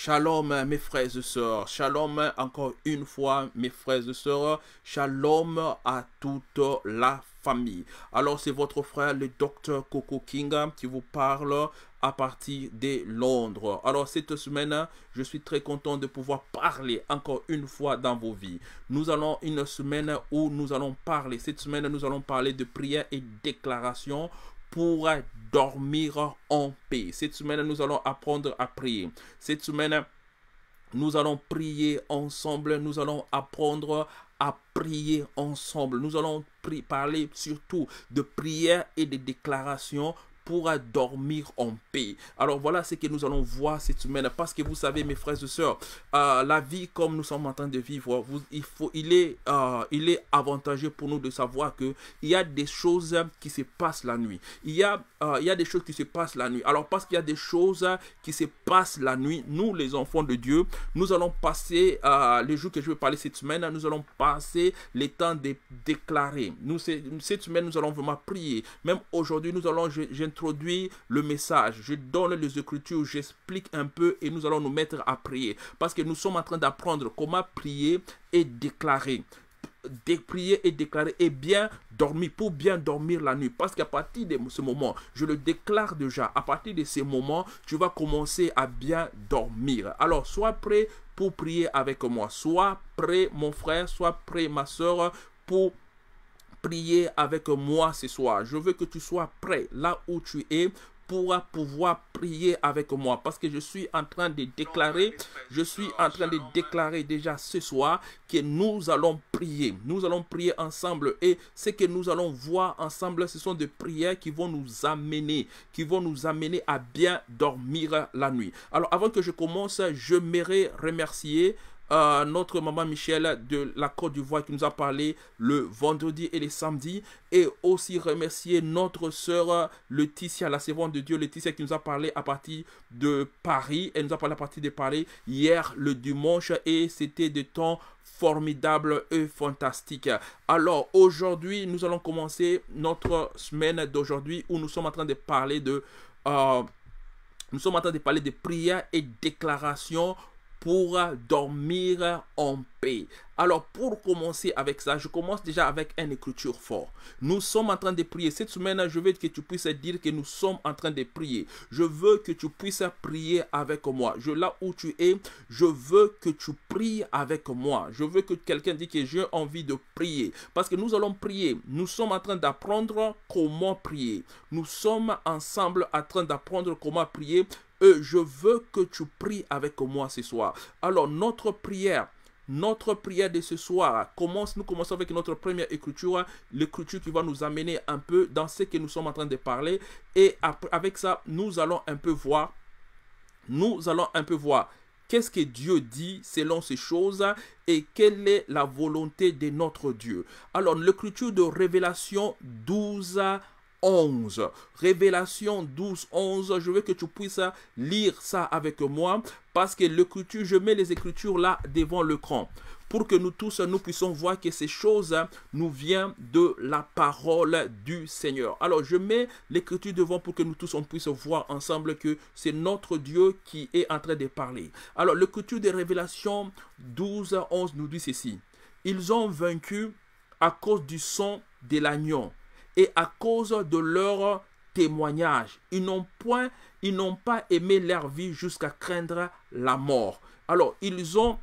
Shalom mes frères et sœurs, shalom encore une fois mes frères et sœurs, shalom à toute la famille. Alors c'est votre frère le docteur Coco King qui vous parle à partir de Londres. Alors cette semaine, je suis très content de pouvoir parler encore une fois dans vos vies. Nous allons une semaine où nous allons parler. Cette semaine, nous allons parler de prière et déclaration pour dormir en paix. Cette semaine, nous allons apprendre à prier. Cette semaine, nous allons prier ensemble. Nous allons apprendre à prier ensemble. Nous allons parler surtout de prière et de déclarations pourra dormir en paix. Alors voilà ce que nous allons voir cette semaine. Parce que vous savez, mes frères et sœurs, euh, la vie comme nous sommes en train de vivre, vous, il, faut, il, est, euh, il est avantageux pour nous de savoir qu'il y a des choses qui se passent la nuit. Il y a, euh, il y des choses qui se passent la nuit. Alors parce qu'il y a des choses qui se passent la nuit, nous les enfants de Dieu, nous allons passer, les jours que je vais parler cette semaine, nous allons passer les temps de déclarer. Nous, cette semaine, nous allons vraiment prier. Même aujourd'hui, nous allons... Je, introduis le message, je donne les écritures, j'explique un peu et nous allons nous mettre à prier. Parce que nous sommes en train d'apprendre comment prier et déclarer de prier et déclarer et bien dormir pour bien dormir la nuit parce qu'à partir de ce moment je le déclare déjà à partir de ce moment tu vas commencer à bien dormir alors sois prêt pour prier avec moi sois prêt mon frère sois prêt ma soeur pour prier avec moi ce soir. Je veux que tu sois prêt là où tu es pour pouvoir prier avec moi parce que je suis en train de déclarer, je suis en train de déclarer déjà ce soir que nous allons prier. Nous allons prier ensemble et ce que nous allons voir ensemble, ce sont des prières qui vont nous amener, qui vont nous amener à bien dormir la nuit. Alors avant que je commence, je m'irai remercier notre maman Michel de la Côte d'Ivoire qui nous a parlé le vendredi et le samedi Et aussi remercier notre sœur Laetitia, la servante de Dieu, Laetitia qui nous a parlé à partir de Paris. Elle nous a parlé à partir de Paris hier le dimanche et c'était des temps formidables et fantastiques. Alors aujourd'hui, nous allons commencer notre semaine d'aujourd'hui où nous sommes en train de parler de... Euh, nous sommes en train de parler de prières et déclarations pour dormir en alors pour commencer avec ça, je commence déjà avec une écriture forte. Nous sommes en train de prier. Cette semaine, je veux que tu puisses dire que nous sommes en train de prier. Je veux que tu puisses prier avec moi. Je là où tu es, je veux que tu pries avec moi. Je veux que quelqu'un dise que j'ai envie de prier. Parce que nous allons prier. Nous sommes en train d'apprendre comment prier. Nous sommes ensemble en train d'apprendre comment prier. je veux que tu pries avec moi ce soir. Alors notre prière, notre prière de ce soir commence, nous commençons avec notre première écriture, l'écriture qui va nous amener un peu dans ce que nous sommes en train de parler. Et avec ça, nous allons un peu voir, nous allons un peu voir qu'est-ce que Dieu dit selon ces choses et quelle est la volonté de notre Dieu. Alors, l'écriture de Révélation 12 11. Révélation 12, 11. Je veux que tu puisses lire ça avec moi parce que l'écriture, je mets les écritures là devant le l'écran pour que nous tous, nous puissions voir que ces choses nous viennent de la parole du Seigneur. Alors, je mets l'écriture devant pour que nous tous, on puisse voir ensemble que c'est notre Dieu qui est en train de parler. Alors, l'écriture des révélations 12, 11 nous dit ceci. Ils ont vaincu à cause du sang de l'agneau et à cause de leur témoignage. Ils n'ont point, ils n'ont pas aimé leur vie jusqu'à craindre la mort. Alors, ils ont,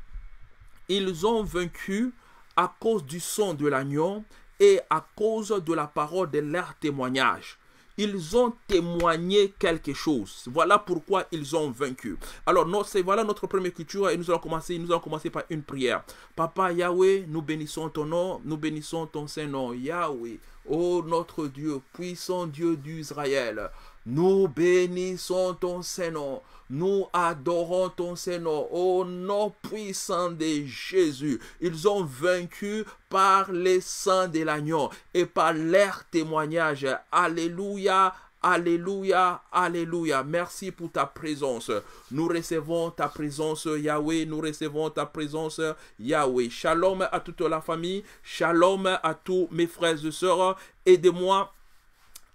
ils ont vaincu à cause du son de l'agneau et à cause de la parole de leur témoignage. Ils ont témoigné quelque chose. Voilà pourquoi ils ont vaincu. Alors, c'est voilà notre première culture et nous allons commencer. Nous allons par une prière. Papa Yahweh, nous bénissons ton nom, nous bénissons ton saint nom, Yahweh. Ô notre Dieu, puissant Dieu d'Israël, nous bénissons ton Saint-Nom. Nous adorons ton Seigneur au nom puissant de Jésus. Ils ont vaincu par les saints de l'agneau et par leur témoignage. Alléluia. Alléluia, Alléluia. Merci pour ta présence. Nous recevons ta présence, Yahweh. Nous recevons ta présence, Yahweh. Shalom à toute la famille. Shalom à tous mes frères et sœurs. Aidez-moi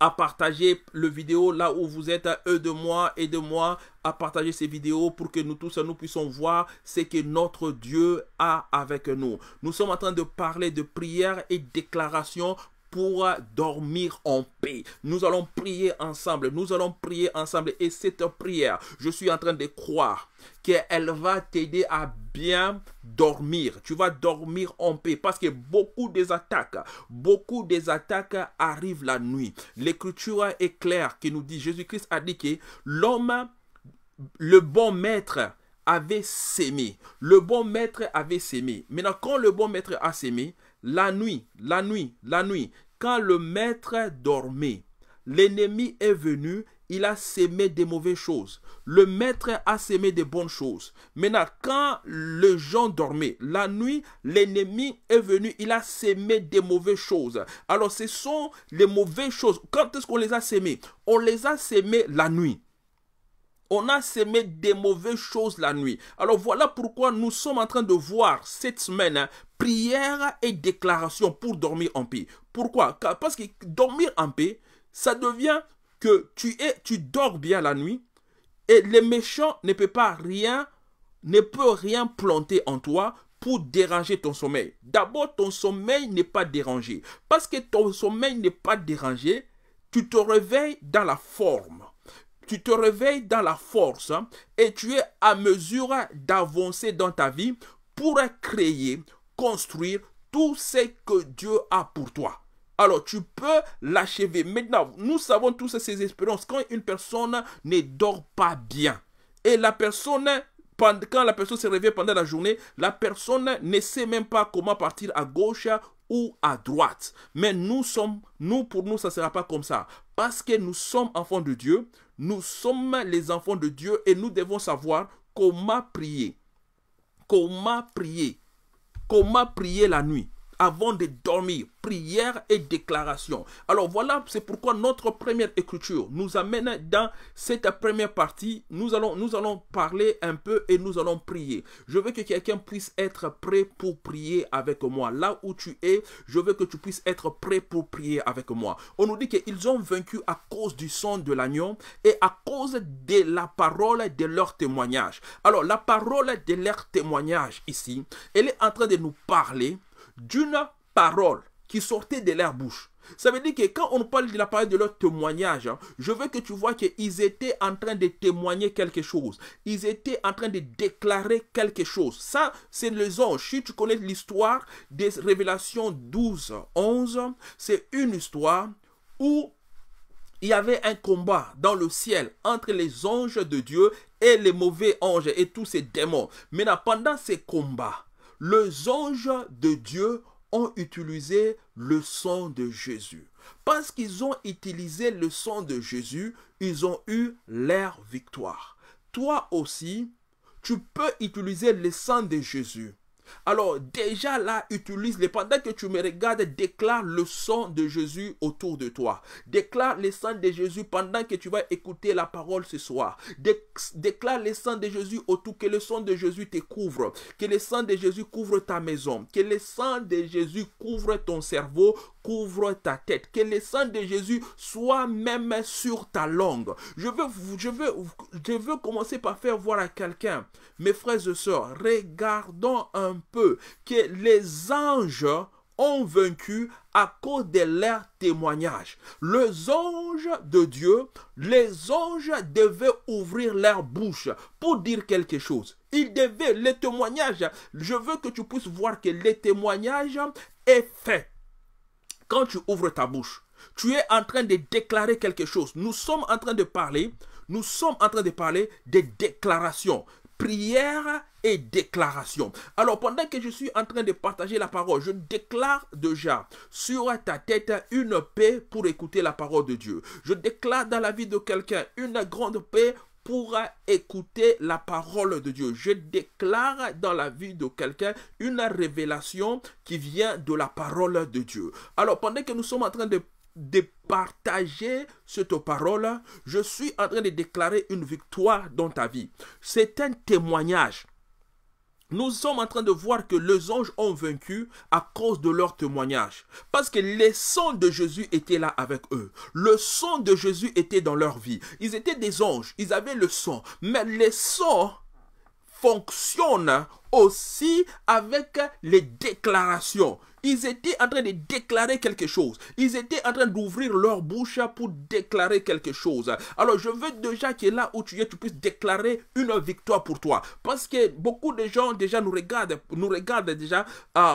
à partager le vidéo là où vous êtes, à eux de moi et de moi, à partager ces vidéos pour que nous tous, nous puissions voir ce que notre Dieu a avec nous. Nous sommes en train de parler de prière et déclaration pour dormir en paix. Nous allons prier ensemble, nous allons prier ensemble et cette prière, je suis en train de croire qu'elle va t'aider à bien dormir. Tu vas dormir en paix parce que beaucoup des attaques, beaucoup des attaques arrivent la nuit. L'écriture est claire qui nous dit, Jésus-Christ a dit que l'homme, le bon maître, avait sémé. Le bon maître avait sémé. Maintenant, quand le bon maître a sémé, la nuit, la nuit, la nuit, quand le maître dormait, l'ennemi est venu, il a semé des mauvaises choses. Le maître a sémé des bonnes choses. Maintenant, quand le gens dormaient, la nuit, l'ennemi est venu, il a semé des mauvaises choses. Alors, ce sont les mauvaises choses. Quand est-ce qu'on les a semées? On les a semées la nuit on a semé des mauvaises choses la nuit. Alors voilà pourquoi nous sommes en train de voir cette semaine hein, prière et déclaration pour dormir en paix. Pourquoi Parce que dormir en paix, ça devient que tu, es, tu dors bien la nuit et les méchants ne peuvent pas rien, ne peut rien planter en toi pour déranger ton sommeil. D'abord, ton sommeil n'est pas dérangé. Parce que ton sommeil n'est pas dérangé, tu te réveilles dans la forme tu te réveilles dans la force hein, et tu es à mesure d'avancer dans ta vie pour créer, construire tout ce que Dieu a pour toi. Alors tu peux l'achever. Maintenant, nous savons tous ces expériences. Quand une personne ne dort pas bien et la personne quand la personne se réveille pendant la journée, la personne ne sait même pas comment partir à gauche ou à droite. Mais nous sommes, nous pour nous, ça ne sera pas comme ça. Parce que nous sommes enfants de Dieu, nous sommes les enfants de Dieu et nous devons savoir comment prier. Comment prier. Comment prier la nuit avant de dormir, prière et déclaration. Alors voilà, c'est pourquoi notre première écriture nous amène dans cette première partie. Nous allons, nous allons parler un peu et nous allons prier. Je veux que quelqu'un puisse être prêt pour prier avec moi. Là où tu es, je veux que tu puisses être prêt pour prier avec moi. On nous dit qu'ils ont vaincu à cause du son de l'agneau et à cause de la parole de leur témoignage. Alors la parole de leur témoignage ici, elle est en train de nous parler d'une parole qui sortait de leur bouche. Ça veut dire que quand on parle de la parole de leur témoignage, hein, je veux que tu vois qu'ils étaient en train de témoigner quelque chose. Ils étaient en train de déclarer quelque chose. Ça, c'est les anges. Si tu connais l'histoire des Révélations 12, 11, c'est une histoire où il y avait un combat dans le ciel entre les anges de Dieu et les mauvais anges et tous ces démons. Mais pendant ces combats, les anges de Dieu ont utilisé le sang de Jésus. Parce qu'ils ont utilisé le sang de Jésus, ils ont eu leur victoire. Toi aussi, tu peux utiliser le sang de Jésus alors déjà là, utilise les pendant que tu me regardes, déclare le sang de Jésus autour de toi. Déclare le sang de Jésus pendant que tu vas écouter la parole ce soir. Déclare le sang de Jésus autour que le sang de Jésus te couvre, que le sang de Jésus couvre ta maison, que le sang de Jésus couvre ton cerveau, couvre ta tête, que le sang de Jésus soit même sur ta langue. Je veux, je je veux commencer par faire voir à quelqu'un, mes frères et sœurs, regardons un peu que les anges ont vaincu à cause de leur témoignage. Les anges de Dieu, les anges devaient ouvrir leur bouche pour dire quelque chose. Ils devaient, les témoignages, je veux que tu puisses voir que les témoignages est fait quand tu ouvres ta bouche, tu es en train de déclarer quelque chose. Nous sommes en train de parler, nous sommes en train de parler des déclarations. Prières et déclarations. Alors pendant que je suis en train de partager la parole, je déclare déjà sur ta tête une paix pour écouter la parole de Dieu. Je déclare dans la vie de quelqu'un une grande paix pour écouter la parole de Dieu. Je déclare dans la vie de quelqu'un une révélation qui vient de la parole de Dieu. Alors pendant que nous sommes en train de de partager cette parole, je suis en train de déclarer une victoire dans ta vie. C'est un témoignage. Nous sommes en train de voir que les anges ont vaincu à cause de leur témoignage. Parce que les sons de Jésus étaient là avec eux. Le sang de Jésus était dans leur vie. Ils étaient des anges. Ils avaient le sang. Mais les sons fonctionne aussi avec les déclarations. Ils étaient en train de déclarer quelque chose. Ils étaient en train d'ouvrir leur bouche pour déclarer quelque chose. Alors je veux déjà que là où tu es, tu puisses déclarer une victoire pour toi. Parce que beaucoup de gens déjà nous regardent, nous regardent déjà. Euh,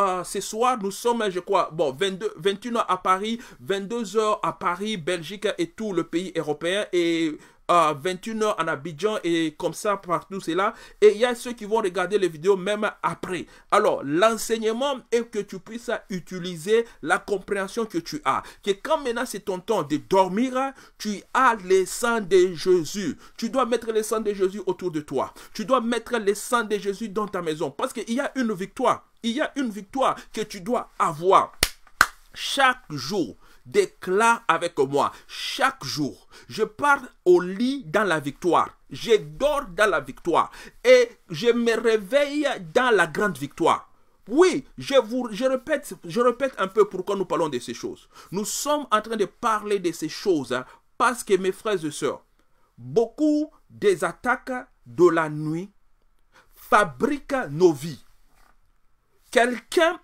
euh ce soir, nous sommes, je crois, bon, 22, 21 h à Paris, 22 h à Paris, Belgique et tout le pays européen et 21h en Abidjan et comme ça partout, c'est là. Et il y a ceux qui vont regarder les vidéos même après. Alors, l'enseignement est que tu puisses utiliser la compréhension que tu as. Que quand maintenant c'est ton temps de dormir, tu as le sang de Jésus. Tu dois mettre le sang de Jésus autour de toi. Tu dois mettre le sang de Jésus dans ta maison. Parce qu'il y a une victoire. Il y a une victoire que tu dois avoir chaque jour. Déclare avec moi, chaque jour, je pars au lit dans la victoire. Je dors dans la victoire. Et je me réveille dans la grande victoire. Oui, je vous je répète, je répète un peu pourquoi nous parlons de ces choses. Nous sommes en train de parler de ces choses hein, parce que mes frères et sœurs, beaucoup des attaques de la nuit fabriquent nos vies. Quelqu'un,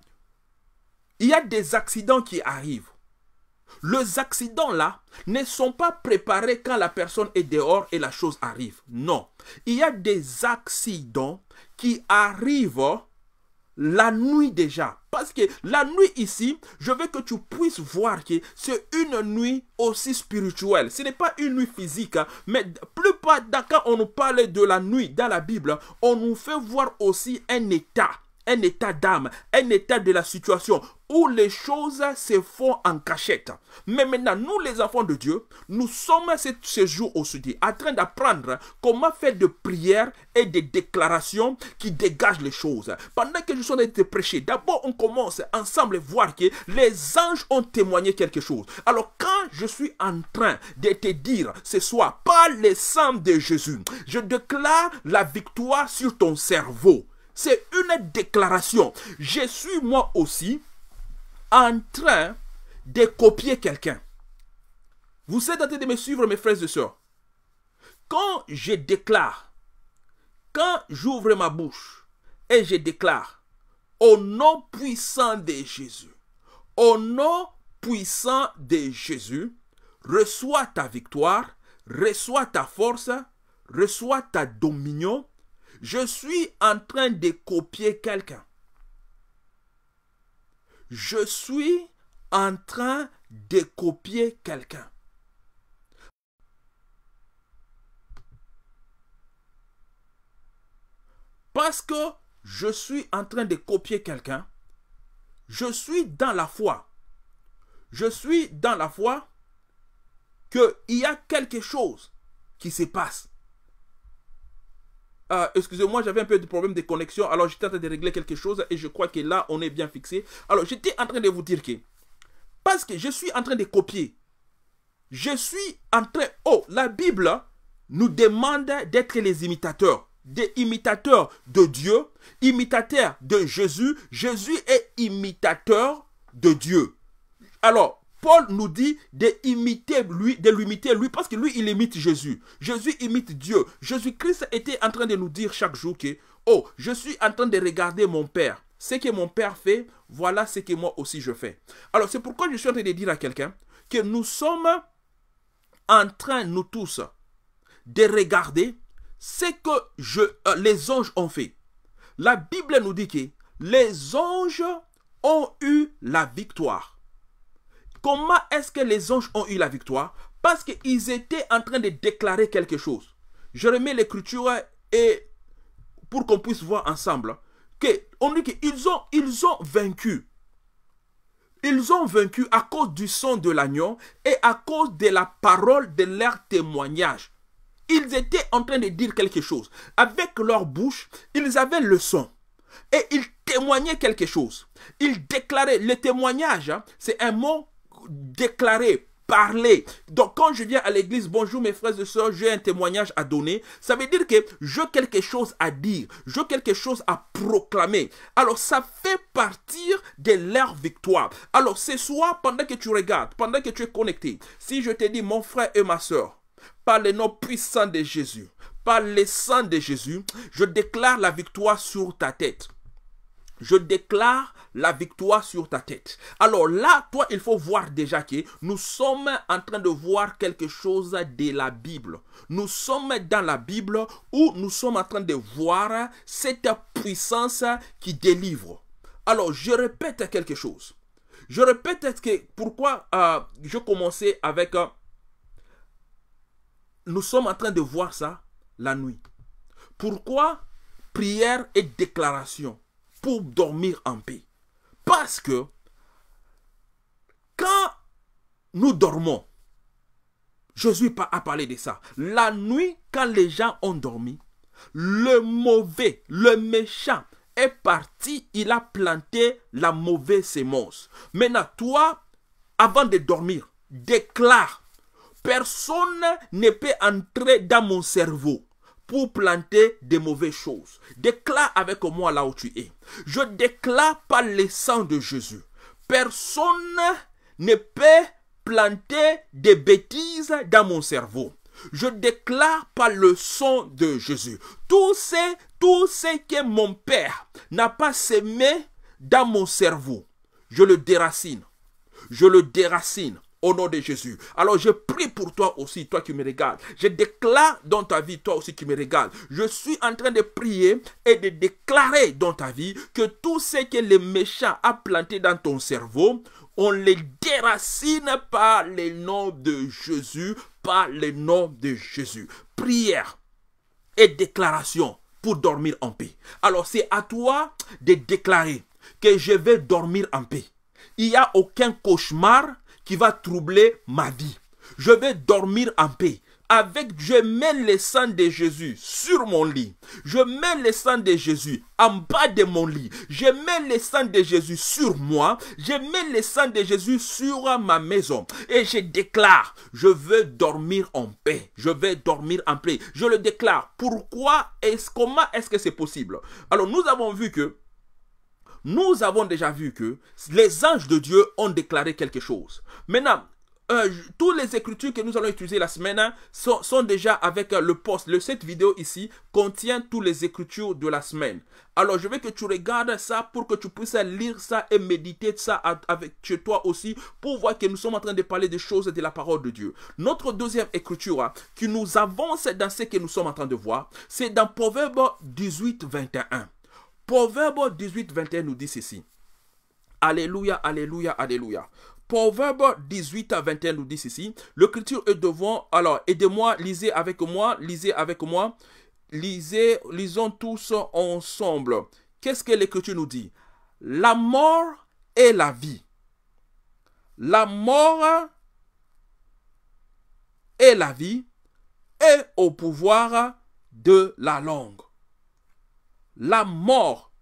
il y a des accidents qui arrivent. Les accidents là ne sont pas préparés quand la personne est dehors et la chose arrive. Non. Il y a des accidents qui arrivent la nuit déjà. Parce que la nuit ici, je veux que tu puisses voir que c'est une nuit aussi spirituelle. Ce n'est pas une nuit physique, hein, mais plus pas quand on nous parle de la nuit dans la Bible, on nous fait voir aussi un état un état d'âme, un état de la situation où les choses se font en cachette. Mais maintenant, nous les enfants de Dieu, nous sommes ce, jour sud en train d'apprendre comment faire de prières et des déclarations qui dégagent les choses. Pendant que je suis en train de prêcher, d'abord on commence ensemble à voir que les anges ont témoigné quelque chose. Alors quand je suis en train de te dire ce soir, par le sang de Jésus, je déclare la victoire sur ton cerveau. C'est une déclaration. Je suis moi aussi en train de copier quelqu'un. Vous êtes train de me suivre, mes frères et sœurs. Quand je déclare, quand j'ouvre ma bouche et je déclare, au nom puissant de Jésus, au nom puissant de Jésus, reçois ta victoire, reçois ta force, reçois ta dominion, je suis en train de copier quelqu'un. Je suis en train de copier quelqu'un. Parce que je suis en train de copier quelqu'un, je suis dans la foi. Je suis dans la foi qu'il y a quelque chose qui se passe. Ah, excusez-moi, j'avais un peu de problème de connexion, alors j'étais en train de régler quelque chose et je crois que là, on est bien fixé. Alors, j'étais en train de vous dire que, parce que je suis en train de copier, je suis en train... Oh, la Bible nous demande d'être les imitateurs des imitateurs de Dieu, imitateurs de Jésus. Jésus est imitateur de Dieu. Alors, Paul nous dit de lui, de l'imiter lui, parce que lui, il imite Jésus. Jésus imite Dieu. Jésus-Christ était en train de nous dire chaque jour que, oh, je suis en train de regarder mon Père. Ce que mon Père fait, voilà ce que moi aussi je fais. Alors, c'est pourquoi je suis en train de dire à quelqu'un que nous sommes en train, nous tous, de regarder ce que je, euh, les anges ont fait. La Bible nous dit que les anges ont eu la victoire. Comment est-ce que les anges ont eu la victoire Parce qu'ils étaient en train de déclarer quelque chose. Je remets l'écriture et pour qu'on puisse voir ensemble que on dit qu'ils ont, ils ont vaincu. Ils ont vaincu à cause du son de l'agneau et à cause de la parole de leur témoignage. Ils étaient en train de dire quelque chose. Avec leur bouche, ils avaient le son. Et ils témoignaient quelque chose. Ils déclaraient. Le témoignage, hein, c'est un mot déclarer, parler. Donc quand je viens à l'église, bonjour mes frères et sœurs, j'ai un témoignage à donner. Ça veut dire que j'ai quelque chose à dire, j'ai quelque chose à proclamer. Alors ça fait partir de leur victoire. Alors c'est soit pendant que tu regardes, pendant que tu es connecté, si je te dis mon frère et ma sœur, par le nom puissant de Jésus, par le sang de Jésus, je déclare la victoire sur ta tête je déclare la victoire sur ta tête. Alors là, toi, il faut voir déjà que nous sommes en train de voir quelque chose de la Bible. Nous sommes dans la Bible où nous sommes en train de voir cette puissance qui délivre. Alors, je répète quelque chose. Je répète que pourquoi euh, je commençais avec euh, nous sommes en train de voir ça la nuit. Pourquoi prière et déclaration pour dormir en paix. Parce que quand nous dormons, je pas à parler de ça. La nuit, quand les gens ont dormi, le mauvais, le méchant est parti, il a planté la mauvaise sémence. Maintenant, toi, avant de dormir, déclare, personne ne peut entrer dans mon cerveau pour planter des mauvaises choses. Déclare avec moi là où tu es. Je déclare par le sang de Jésus. Personne ne peut planter des bêtises dans mon cerveau. Je déclare par le sang de Jésus. Tout ce, tout ce que mon Père n'a pas sémé dans mon cerveau, je le déracine. Je le déracine au nom de Jésus. Alors je prie pour toi aussi, toi qui me regardes. Je déclare dans ta vie, toi aussi qui me regardes. Je suis en train de prier et de déclarer dans ta vie que tout ce que les méchants a planté dans ton cerveau, on les déracine par le nom de Jésus, par le nom de Jésus. Prière et déclaration pour dormir en paix. Alors c'est à toi de déclarer que je vais dormir en paix. Il n'y a aucun cauchemar qui va troubler ma vie. Je vais dormir en paix. Avec, je mets le sang de Jésus sur mon lit. Je mets le sang de Jésus en bas de mon lit. Je mets le sang de Jésus sur moi. Je mets le sang de Jésus sur ma maison. Et je déclare, je veux dormir en paix. Je vais dormir en paix. Je le déclare. Pourquoi est-ce, comment est-ce que c'est possible? Alors, nous avons vu que nous avons déjà vu que les anges de Dieu ont déclaré quelque chose. Maintenant, euh, toutes les écritures que nous allons utiliser la semaine sont, déjà avec le poste. Le, cette vidéo ici contient toutes les écritures de la semaine. Alors, je veux que tu regardes ça pour que tu puisses lire ça et méditer ça avec toi aussi pour voir que nous sommes en train de parler des choses de la parole de Dieu. Notre deuxième écriture que qui nous avance dans ce que nous sommes en train de voir, c'est dans Proverbe 18, 21. Proverbe 18, 21 nous dit ceci. Alléluia, alléluia, alléluia. Proverbe 18 à 21 nous dit ceci. L'écriture est devant. Alors, aidez-moi, lisez avec moi, lisez avec moi. Lisez, lisons tous ensemble. Qu'est-ce que l'écriture nous dit La mort et la vie. La mort et la vie et au pouvoir de la langue la mort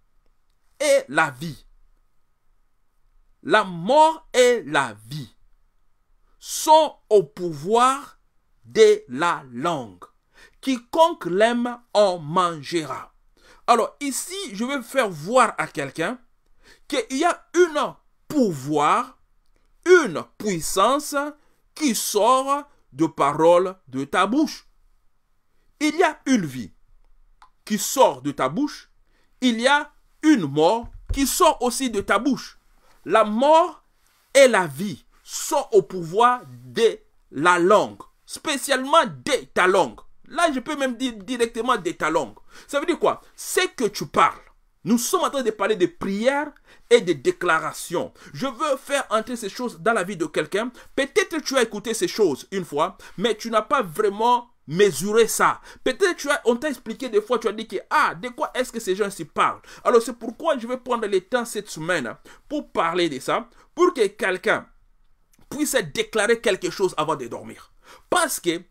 et la vie. La mort et la vie sont au pouvoir de la langue. Quiconque l'aime en mangera. Alors ici, je vais faire voir à quelqu'un qu'il y a une pouvoir, une puissance qui sort de paroles de ta bouche. Il y a une vie sort de ta bouche, il y a une mort qui sort aussi de ta bouche. La mort et la vie sont au pouvoir de la langue, spécialement de ta langue. Là, je peux même dire directement de ta langue. Ça veut dire quoi C'est que tu parles. Nous sommes en train de parler de prières et de déclarations. Je veux faire entrer ces choses dans la vie de quelqu'un. Peut-être tu as écouté ces choses une fois, mais tu n'as pas vraiment mesurer ça. Peut-être on t'a expliqué des fois, tu as dit que, ah, de quoi est-ce que ces gens s'y parlent Alors c'est pourquoi je vais prendre le temps cette semaine pour parler de ça, pour que quelqu'un puisse déclarer quelque chose avant de dormir. Parce que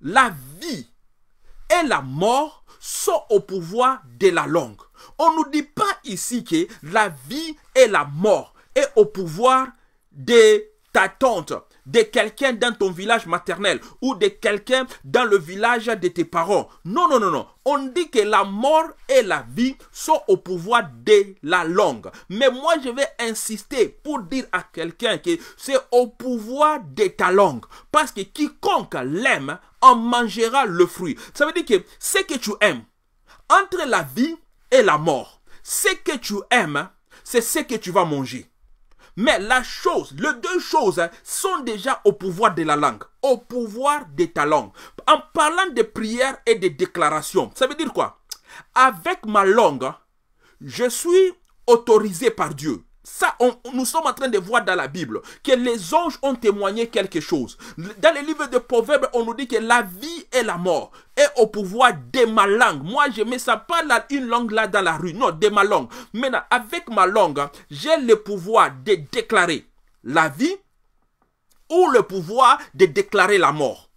la vie et la mort sont au pouvoir de la langue. On ne nous dit pas ici que la vie et la mort est au pouvoir de ta tante, de quelqu'un dans ton village maternel ou de quelqu'un dans le village de tes parents. Non, non, non, non. On dit que la mort et la vie sont au pouvoir de la langue. Mais moi, je vais insister pour dire à quelqu'un que c'est au pouvoir de ta langue. Parce que quiconque l'aime en mangera le fruit. Ça veut dire que ce que tu aimes, entre la vie et la mort, ce que tu aimes, c'est ce que tu vas manger. Mais la chose, les deux choses hein, sont déjà au pouvoir de la langue, au pouvoir de ta langue. En parlant de prières et de déclarations, ça veut dire quoi Avec ma langue, je suis autorisé par Dieu nous sommes en train de voir dans la Bible que les anges ont témoigné quelque chose. Dans les livres de Proverbes, on nous dit que la vie et la mort est au pouvoir de ma langue. Moi, je mets ça pas une langue là dans la rue. Non, de ma langue. Maintenant, avec ma langue, j'ai le pouvoir de déclarer la vie ou le pouvoir de déclarer la mort.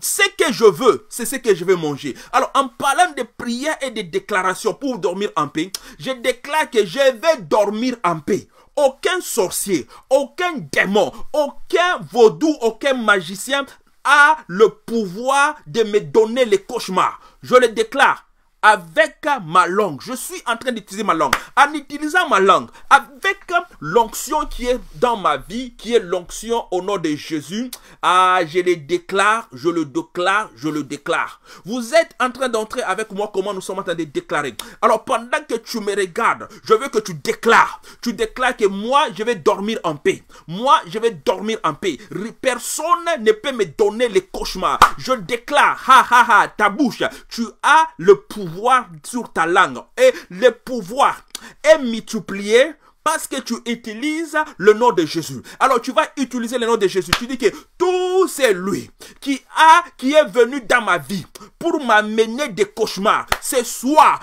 Ce que je veux, c'est ce que je vais manger. Alors, en parlant de prières et de déclarations pour dormir en paix, je déclare que je vais dormir en paix aucun sorcier, aucun démon, aucun vaudou, aucun magicien a le pouvoir de me donner les cauchemars. Je le déclare, avec ma langue. Je suis en train d'utiliser ma langue. En utilisant ma langue, avec l'onction qui est dans ma vie, qui est l'onction au nom de Jésus, ah, je le déclare, je le déclare, je le déclare. Vous êtes en train d'entrer avec moi comment nous sommes en train de déclarer. Alors pendant que tu me regardes, je veux que tu déclares. Tu déclares que moi, je vais dormir en paix. Moi, je vais dormir en paix. Personne ne peut me donner les cauchemars. Je déclare, ha ha ha, ta bouche, tu as le pouvoir sur ta langue et le pouvoir est multiplié parce que tu utilises le nom de Jésus. Alors tu vas utiliser le nom de Jésus. Tu dis que tout c'est lui qui a qui est venu dans ma vie pour m'amener des cauchemars. Ce soir,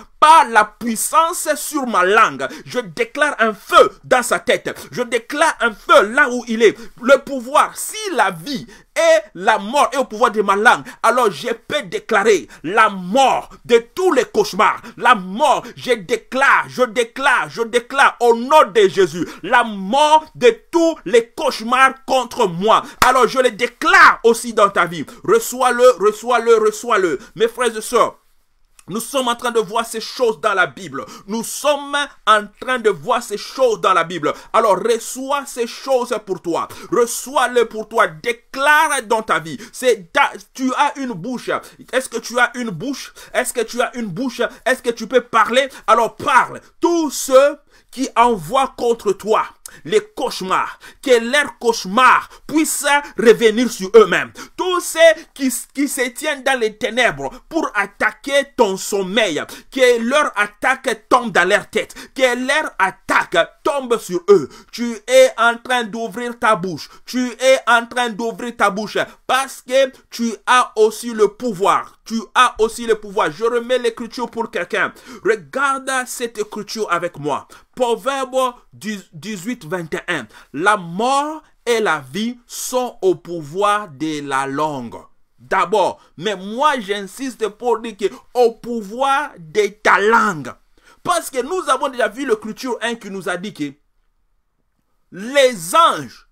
la puissance sur ma langue. Je déclare un feu dans sa tête. Je déclare un feu là où il est. Le pouvoir, si la vie et la mort est au pouvoir de ma langue, alors je peux déclarer la mort de tous les cauchemars. La mort, je déclare, je déclare, je déclare au nom de Jésus, la mort de tous les cauchemars contre moi. Alors je les déclare aussi dans ta vie. Reçois-le, reçois-le, reçois-le. Mes frères et sœurs, nous sommes en train de voir ces choses dans la Bible. Nous sommes en train de voir ces choses dans la Bible. Alors reçois ces choses pour toi. Reçois-les pour toi. Déclare dans ta vie. C'est tu as une bouche. Est-ce que tu as une bouche Est-ce que tu as une bouche Est-ce que tu peux parler Alors parle. Tous ceux qui envoient contre toi les cauchemars, que leurs cauchemars puissent revenir sur eux-mêmes. Tous ceux qui, qui se tiennent dans les ténèbres pour attaquer ton sommeil, que leur attaque tombe dans leur tête, que leur attaque tombe sur eux. Tu es en train d'ouvrir ta bouche, tu es en train d'ouvrir ta bouche parce que tu as aussi le pouvoir. Tu as aussi le pouvoir. Je remets l'écriture pour quelqu'un. Regarde cette écriture avec moi. Proverbe 18, 21. La mort et la vie sont au pouvoir de la langue. D'abord, mais moi j'insiste pour dire que au pouvoir de ta langue. Parce que nous avons déjà vu le culture 1 qui nous a dit que les anges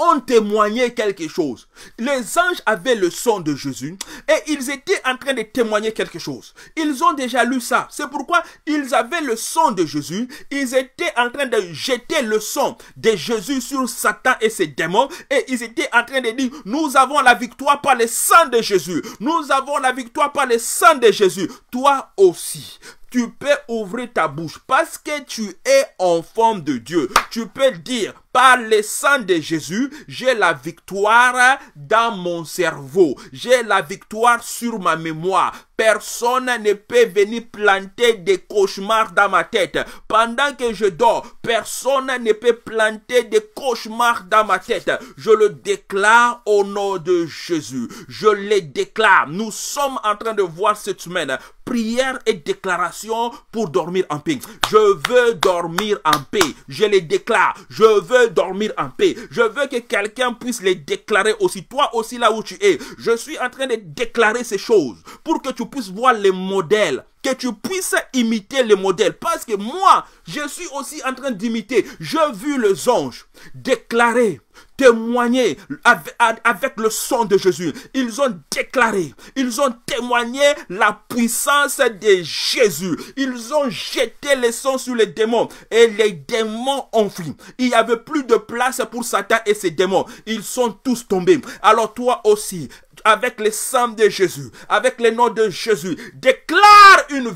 ont témoigné quelque chose. Les anges avaient le son de Jésus et ils étaient en train de témoigner quelque chose. Ils ont déjà lu ça. C'est pourquoi ils avaient le son de Jésus. Ils étaient en train de jeter le son de Jésus sur Satan et ses démons et ils étaient en train de dire, nous avons la victoire par le sang de Jésus. Nous avons la victoire par le sang de Jésus. Toi aussi, tu peux ouvrir ta bouche parce que tu es en forme de Dieu. Tu peux dire, par le sang de Jésus, j'ai la victoire dans mon cerveau. J'ai la victoire sur ma mémoire. Personne ne peut venir planter des cauchemars dans ma tête. Pendant que je dors, personne ne peut planter des cauchemars dans ma tête. Je le déclare au nom de Jésus. Je le déclare. Nous sommes en train de voir cette semaine prière et déclaration pour dormir en paix. Je veux dormir en paix. Je les déclare. Je veux dormir en paix. Je veux que quelqu'un puisse les déclarer aussi. Toi aussi là où tu es. Je suis en train de déclarer ces choses pour que tu Puisse voir les modèles, que tu puisses imiter les modèles. Parce que moi, je suis aussi en train d'imiter. J'ai vu les anges déclarer, témoigner avec, le sang de Jésus. Ils ont déclaré, ils ont témoigné la puissance de Jésus. Ils ont jeté le sang sur les démons et les démons ont fui. Il n'y avait plus de place pour Satan et ses démons. Ils sont tous tombés. Alors toi aussi, avec le sang de Jésus, avec le nom de Jésus, déclare une,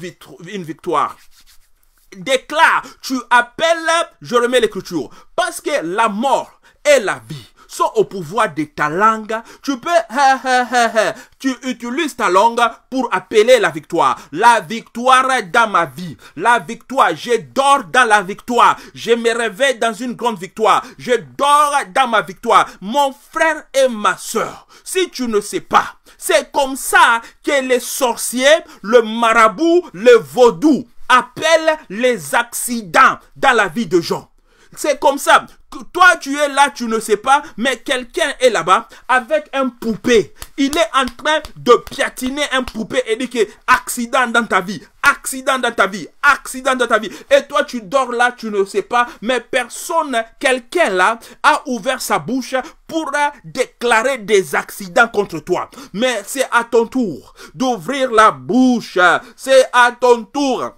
une victoire. Déclare, tu appelles, je remets l'écriture, parce que la mort est la vie sont au pouvoir de ta langue, tu peux, tu utilises ta langue pour appeler la victoire. La victoire dans ma vie. La victoire. Je dors dans la victoire. Je me réveille dans une grande victoire. Je dors dans ma victoire. Mon frère et ma soeur, si tu ne sais pas, c'est comme ça que les sorciers, le marabout, le vaudou appellent les accidents dans la vie de gens. C'est comme ça. Toi, tu es là, tu ne sais pas, mais quelqu'un est là-bas avec un poupée. Il est en train de piatiner un poupée et dit que accident dans ta vie, accident dans ta vie, accident dans ta vie. Et toi, tu dors là, tu ne sais pas, mais personne, quelqu'un là, a ouvert sa bouche pour déclarer des accidents contre toi. Mais c'est à ton tour d'ouvrir la bouche. C'est à ton tour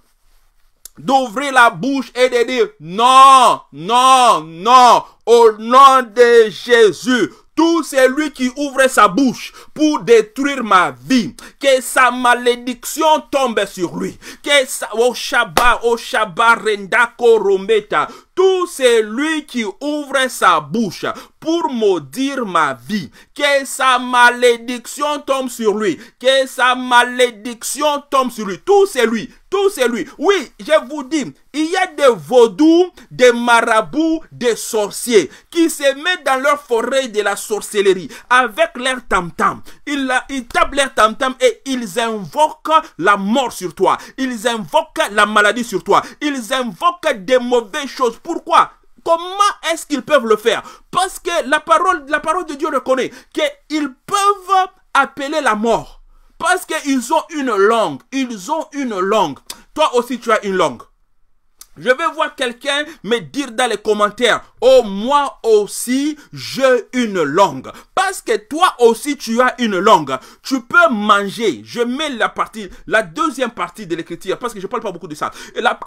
d'ouvrir la bouche et de dire non, non, non, au nom de Jésus. Tout celui qui ouvre sa bouche pour détruire ma vie, que sa malédiction tombe sur lui. Que sa, au Shabbat, au Shabbat, Renda Korometa, tout celui qui ouvre sa bouche pour maudire ma vie, que sa malédiction tombe sur lui, que sa malédiction tombe sur lui, tout celui c'est lui. Oui, je vous dis, il y a des vaudous, des marabouts, des sorciers qui se mettent dans leur forêt de la sorcellerie avec leur tam-tam. Ils, tapent leur tam-tam et ils invoquent la mort sur toi. Ils invoquent la maladie sur toi. Ils invoquent des mauvaises choses. Pourquoi Comment est-ce qu'ils peuvent le faire Parce que la parole, la parole de Dieu reconnaît qu'ils peuvent appeler la mort. Parce qu'ils ont une langue. Ils ont une langue. Toi aussi, tu as une langue. Je vais voir quelqu'un me dire dans les commentaires, oh moi aussi j'ai une langue. Parce que toi aussi tu as une langue. Tu peux manger. Je mets la partie, la deuxième partie de l'écriture, parce que je parle pas beaucoup de ça. la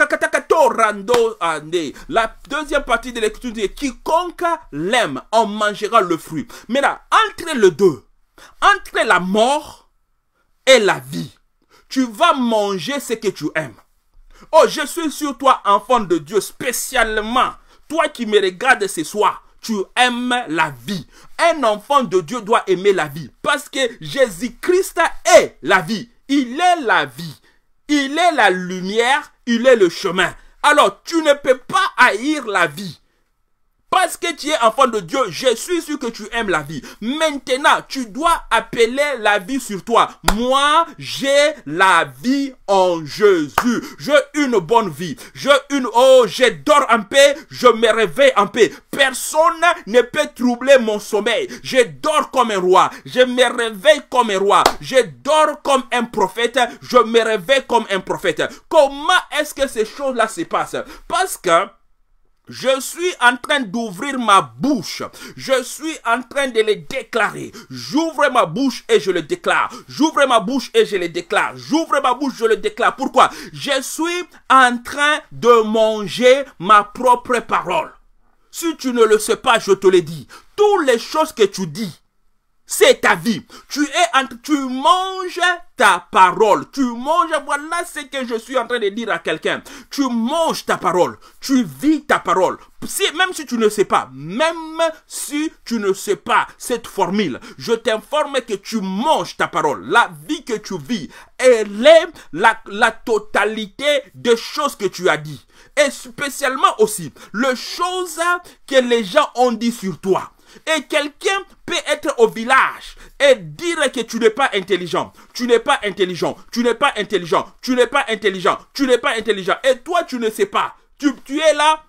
La deuxième partie de l'écriture dit, quiconque l'aime on mangera le fruit. Mais là, entre les deux, entre la mort la vie. Tu vas manger ce que tu aimes. Oh, je suis sur toi, enfant de Dieu, spécialement. Toi qui me regardes ce soir, tu aimes la vie. Un enfant de Dieu doit aimer la vie. Parce que Jésus-Christ est la vie. Il est la vie. Il est la lumière. Il est le chemin. Alors, tu ne peux pas haïr la vie. Parce que tu es enfant de Dieu, je suis sûr que tu aimes la vie. Maintenant, tu dois appeler la vie sur toi. Moi, j'ai la vie en Jésus. J'ai une bonne vie. J'ai une... Oh, je dors en paix. Je me réveille en paix. Personne ne peut troubler mon sommeil. Je dors comme un roi. Je me réveille comme un roi. Je dors comme un prophète. Je me réveille comme un prophète. Comment est-ce que ces choses-là se passent? Parce que... Je suis en train d'ouvrir ma bouche. Je suis en train de les déclarer. J'ouvre ma bouche et je le déclare. J'ouvre ma bouche et je le déclare. J'ouvre ma bouche, je le déclare. Pourquoi Je suis en train de manger ma propre parole. Si tu ne le sais pas, je te le dis. Toutes les choses que tu dis, c'est ta vie. Tu es tu manges ta parole. Tu manges, voilà ce que je suis en train de dire à quelqu'un. Tu manges ta parole. Tu vis ta parole. Si, même si tu ne sais pas, même si tu ne sais pas cette formule, je t'informe que tu manges ta parole. La vie que tu vis, elle est la, la totalité des choses que tu as dit. Et spécialement aussi, les choses que les gens ont dit sur toi. Et quelqu'un peut être au village et dire que tu n'es pas intelligent, tu n'es pas intelligent, tu n'es pas intelligent, tu n'es pas intelligent, tu n'es pas intelligent. Et toi, tu ne sais pas. Tu, es là,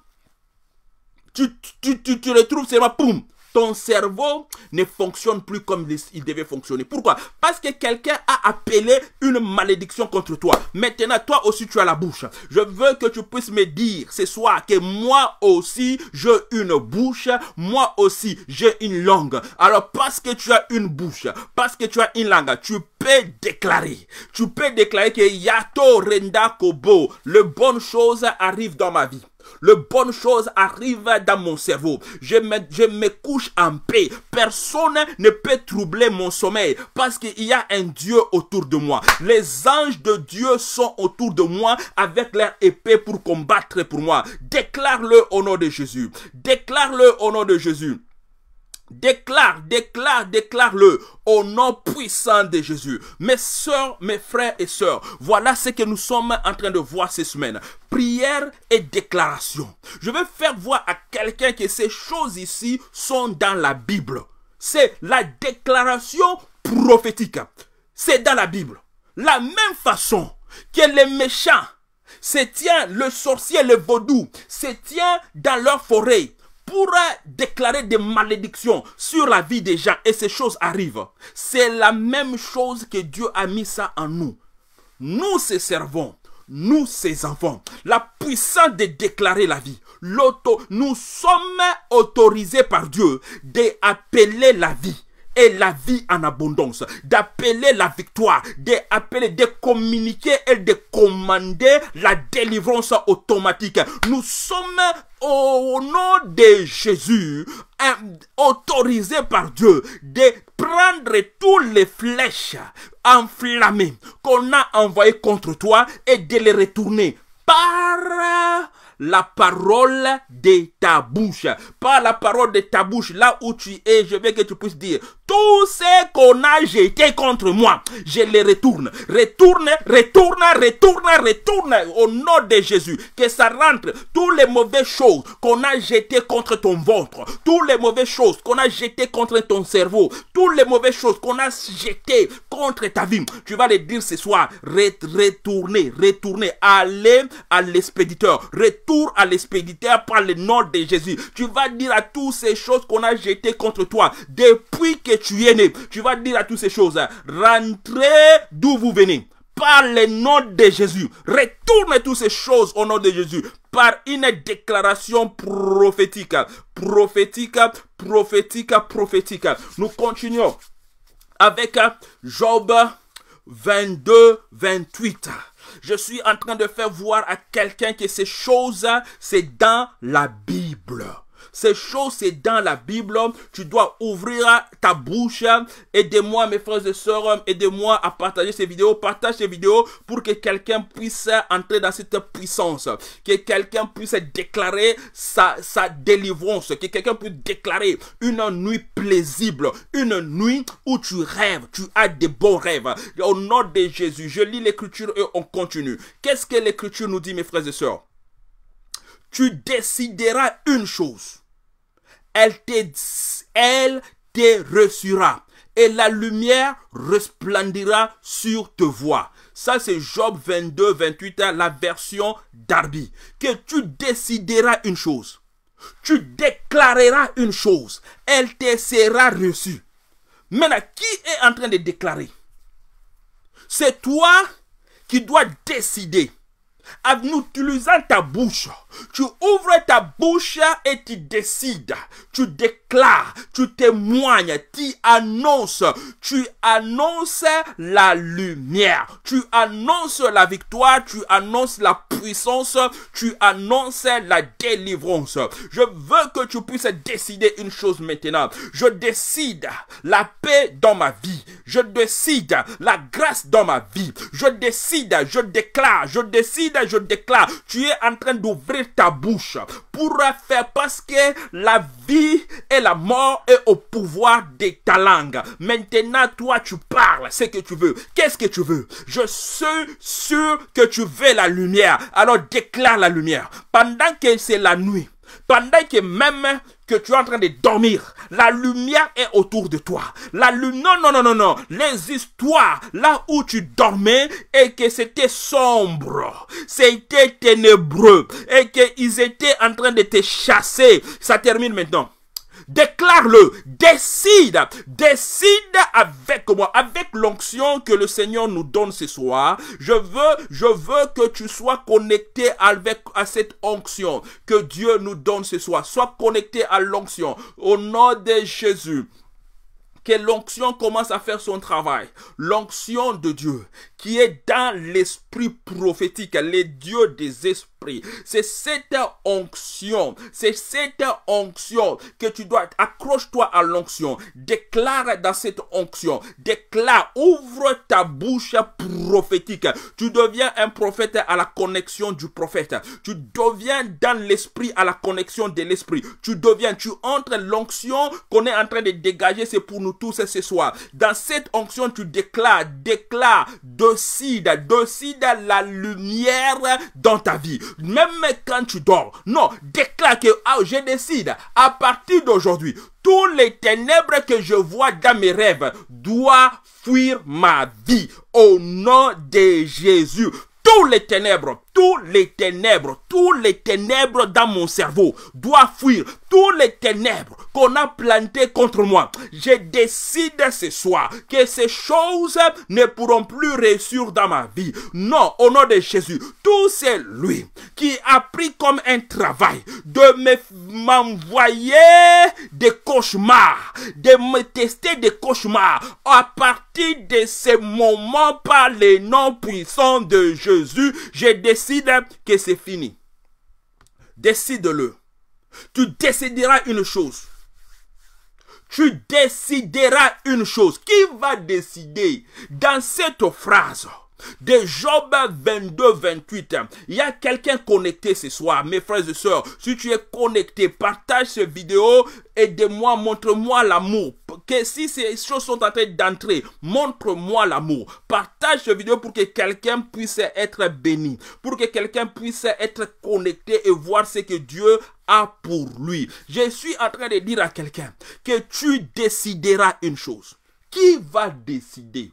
tu, tu, tu, c'est retrouves poum, ton cerveau ne fonctionne plus comme il devait fonctionner. Pourquoi Parce que quelqu'un a appelé une malédiction contre toi. Maintenant, toi aussi, tu as la bouche. Je veux que tu puisses me dire ce soir que moi aussi, j'ai une bouche. Moi aussi, j'ai une langue. Alors, parce que tu as une bouche, parce que tu as une langue, tu peux déclarer. Tu peux déclarer que Yato Renda Kobo, le bonne chose arrive dans ma vie. Le bonnes choses arrivent dans mon cerveau. Je me, je me couche en paix. Personne ne peut troubler mon sommeil parce qu'il y a un Dieu autour de moi. Les anges de Dieu sont autour de moi avec leur épée pour combattre pour moi. Déclare-le au nom de Jésus. Déclare-le au nom de Jésus. Déclare, déclare, déclare-le au nom puissant de Jésus. Mes soeurs, mes frères et sœurs, voilà ce que nous sommes en train de voir ces semaines. Prière et déclaration. Je veux faire voir à quelqu'un que ces choses ici sont dans la Bible. C'est la déclaration prophétique. C'est dans la Bible. La même façon que les méchants se tient le sorcier, le vaudou, se tient dans leur forêt pour déclarer des malédictions sur la vie des gens et ces choses arrivent. C'est la même chose que Dieu a mis ça en nous. Nous ses servons, nous ses enfants, la puissance de déclarer la vie. nous sommes autorisés par Dieu d'appeler la vie et la vie en abondance, d'appeler la victoire, d'appeler, de communiquer et de commander la délivrance automatique. Nous sommes au nom de Jésus, euh, autorisés par Dieu, de prendre toutes les flèches enflammées qu'on a envoyées contre toi et de les retourner par la parole de ta bouche. Par la parole de ta bouche, là où tu es, je veux que tu puisses dire, tout ce qu'on a jeté contre moi, je les retourne. Retourne, retourne, retourne, retourne au nom de Jésus. Que ça rentre toutes les mauvaises choses qu'on a jetées contre ton ventre, toutes les mauvaises choses qu'on a jetées contre ton cerveau, toutes les mauvaises choses qu'on a jetées contre ta vie. Tu vas les dire ce soir, retourner, retourner, aller à l'expéditeur, retourner retour à l'expéditeur par le nom de Jésus. Tu vas dire à toutes ces choses qu'on a jetées contre toi depuis que tu es né. Tu vas dire à toutes ces choses, rentrez d'où vous venez par le nom de Jésus. Retourne toutes ces choses au nom de Jésus par une déclaration prophétique. Prophétique, prophétique, prophétique. Nous continuons avec Job 22, 28 je suis en train de faire voir à quelqu'un que ces choses, hein, c'est dans la Bible. Ces choses, c'est dans la Bible. Tu dois ouvrir ta bouche. Aidez-moi, mes frères et sœurs. Aidez-moi à partager ces vidéos. Partage ces vidéos pour que quelqu'un puisse entrer dans cette puissance. Que quelqu'un puisse déclarer sa, délivrance. Que quelqu'un puisse déclarer une nuit plaisible. Une nuit où tu rêves. Tu as des bons rêves. Au nom de Jésus, je lis l'écriture et on continue. Qu'est-ce que l'écriture nous dit, mes frères et sœurs? Tu décideras une chose elle te, elle reçura et la lumière resplendira sur te voix. Ça, c'est Job 22, 28, hein, la version d'Arby. Que tu décideras une chose. Tu déclareras une chose. Elle te sera reçue. Maintenant, qui est en train de déclarer C'est toi qui dois décider en utilisant ta bouche. Tu ouvres ta bouche et tu décides, tu déclares, tu témoignes, tu annonces, tu annonces la lumière, tu annonces la victoire, tu annonces la puissance, tu annonces la délivrance. Je veux que tu puisses décider une chose maintenant. Je décide la paix dans ma vie. Je décide la grâce dans ma vie. Je décide, je déclare, je décide je déclare, tu es en train d'ouvrir ta bouche pour faire parce que la vie et la mort est au pouvoir de ta langue. Maintenant, toi, tu parles ce que tu veux. Qu'est-ce que tu veux? Je suis sûr que tu veux la lumière. Alors déclare la lumière. Pendant que c'est la nuit, pendant que même tu es en train de dormir. La lumière est autour de toi. La lumière, non, non, non, non, non. Les histoires, là où tu dormais et que c'était sombre, c'était ténébreux et qu'ils étaient en train de te chasser. Ça termine maintenant. Déclare-le, décide, décide avec moi, avec l'onction que le Seigneur nous donne ce soir. Je veux, je veux que tu sois connecté avec, à cette onction que Dieu nous donne ce soir. Sois connecté à l'onction au nom de Jésus que l'onction commence à faire son travail. L'onction de Dieu qui est dans l'esprit prophétique, les dieux des esprits. C'est cette onction, c'est cette onction que tu dois, accroche-toi à l'onction, déclare dans cette onction, déclare, ouvre ta bouche prophétique. Tu deviens un prophète à la connexion du prophète. Tu deviens dans l'esprit à la connexion de l'esprit. Tu deviens, tu entres l'onction qu'on est en train de dégager, c'est pour nous tous ce soir. Dans cette onction, tu déclares, Déclare. de docide, la lumière dans ta vie. Même quand tu dors. Non, déclare que ah, je décide à partir d'aujourd'hui. Tous les ténèbres que je vois dans mes rêves doivent fuir ma vie au nom de Jésus. Tous les ténèbres, tous les ténèbres, tous les ténèbres dans mon cerveau doivent fuir. tous les ténèbres qu'on a plantées contre moi. Je décide ce soir que ces choses ne pourront plus réussir dans ma vie. Non, au nom de Jésus, tout c'est lui qui a pris comme un travail de m'envoyer des cauchemars, de me tester des cauchemars à partir de ce moment par les noms puissants de Jésus. j'ai décide Décide que c'est fini. Décide-le. Tu décideras une chose. Tu décideras une chose. Qui va décider dans cette phrase de Job 22, 28, il y a quelqu'un connecté ce soir. Mes frères et sœurs, si tu es connecté, partage cette vidéo. Aide-moi, montre-moi l'amour. Que si ces choses sont en train d'entrer, montre-moi l'amour. Partage cette vidéo pour que quelqu'un puisse être béni. Pour que quelqu'un puisse être connecté et voir ce que Dieu a pour lui. Je suis en train de dire à quelqu'un que tu décideras une chose. Qui va décider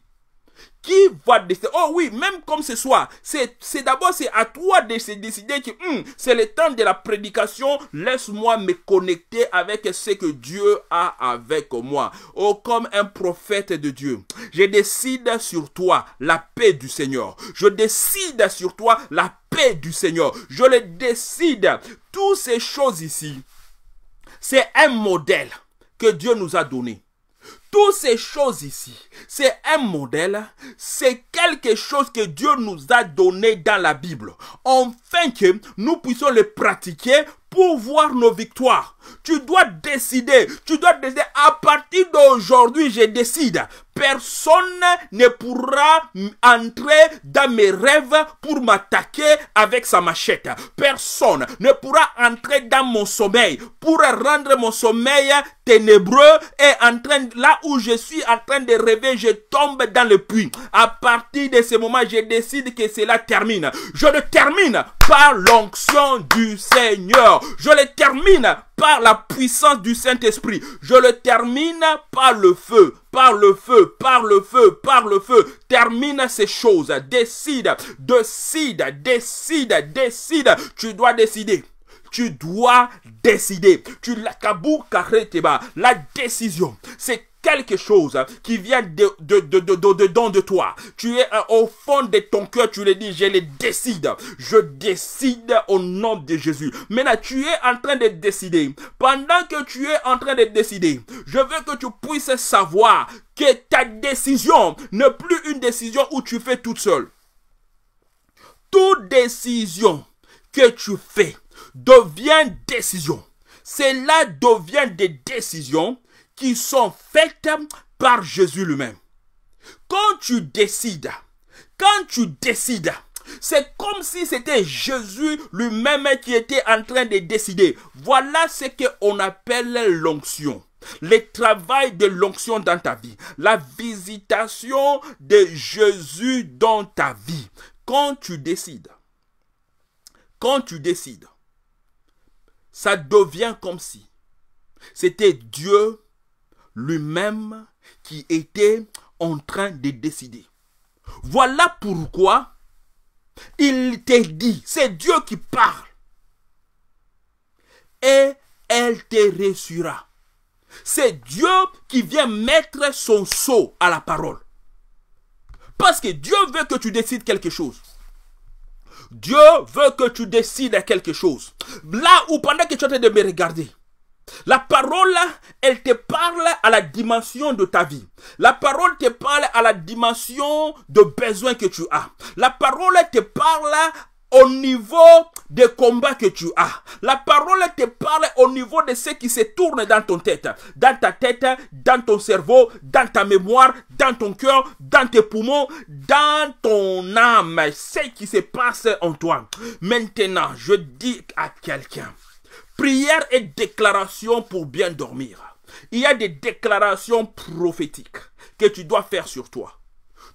qui va décider Oh oui, même comme ce soir, c'est d'abord c'est à toi de se décider que hmm, c'est le temps de la prédication. Laisse-moi me connecter avec ce que Dieu a avec moi. Oh, comme un prophète de Dieu, je décide sur toi la paix du Seigneur. Je décide sur toi la paix du Seigneur. Je le décide. Toutes ces choses ici, c'est un modèle que Dieu nous a donné. Toutes ces choses ici, c'est un modèle, c'est quelque chose que Dieu nous a donné dans la Bible, enfin que nous puissions les pratiquer pour voir nos victoires. Tu dois décider. Tu dois décider. À partir d'aujourd'hui, je décide. Personne ne pourra entrer dans mes rêves pour m'attaquer avec sa machette. Personne ne pourra entrer dans mon sommeil pour rendre mon sommeil ténébreux et en train, là où je suis en train de rêver, je tombe dans le puits. À partir de ce moment, je décide que cela termine. Je le termine par l'onction du Seigneur. Je le termine par la puissance du Saint-Esprit. Je le termine par le feu, par le feu, par le feu, par le feu. Termine ces choses. Décide, décide, décide, décide. Tu dois décider. Tu dois décider. Tu la La décision, c'est quelque chose hein, qui vient de, dedans de toi. Tu es euh, au fond de ton cœur, tu le dis, je le décide. Je décide au nom de Jésus. Maintenant, tu es en train de décider. Pendant que tu es en train de décider, je veux que tu puisses savoir que ta décision n'est plus une décision où tu fais toute seule. Toute décision que tu fais devient décision. Cela devient des décisions qui sont faites par Jésus lui-même. Quand tu décides, quand tu décides, c'est comme si c'était Jésus lui-même qui était en train de décider. Voilà ce qu'on appelle l'onction. Le travail de l'onction dans ta vie. La visitation de Jésus dans ta vie. Quand tu décides. Quand tu décides. Ça devient comme si c'était Dieu lui-même qui était en train de décider. Voilà pourquoi il t'a dit, c'est Dieu qui parle. Et elle te réussira. C'est Dieu qui vient mettre son sceau à la parole. Parce que Dieu veut que tu décides quelque chose. Dieu veut que tu décides quelque chose. Là où pendant que tu es en train de me regarder, la parole, elle te parle à la dimension de ta vie. La parole te parle à la dimension de besoin que tu as. La parole te parle au niveau des combats que tu as. La parole te parle au niveau de ce qui se tourne dans ton tête, dans ta tête, dans ton cerveau, dans ta mémoire, dans ton cœur, dans tes poumons, dans ton âme, ce qui se passe en toi. Maintenant, je dis à quelqu'un, Prière et déclaration pour bien dormir. Il y a des déclarations prophétiques que tu dois faire sur toi.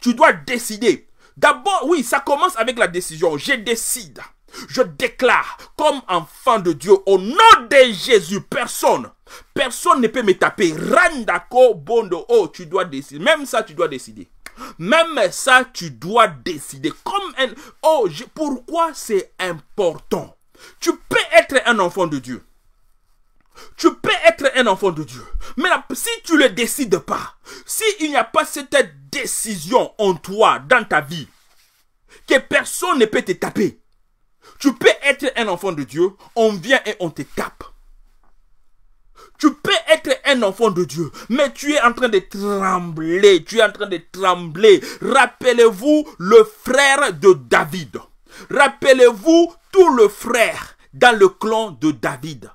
Tu dois décider. D'abord, oui, ça commence avec la décision. Je décide. Je déclare comme enfant de Dieu au nom de Jésus, personne, personne ne peut me taper. Randako Bondo, oh, tu dois décider. Même ça, tu dois décider. Même ça, tu dois décider. Comme oh, pourquoi c'est important? Tu peux être un enfant de Dieu. Tu peux être un enfant de Dieu. Mais si tu ne le décides pas, s'il n'y a pas cette décision en toi, dans ta vie, que personne ne peut te taper, tu peux être un enfant de Dieu, on vient et on te tape. Tu peux être un enfant de Dieu, mais tu es en train de trembler, tu es en train de trembler. Rappelez-vous le frère de David. Rappelez-vous tout le frère dans le clan de David.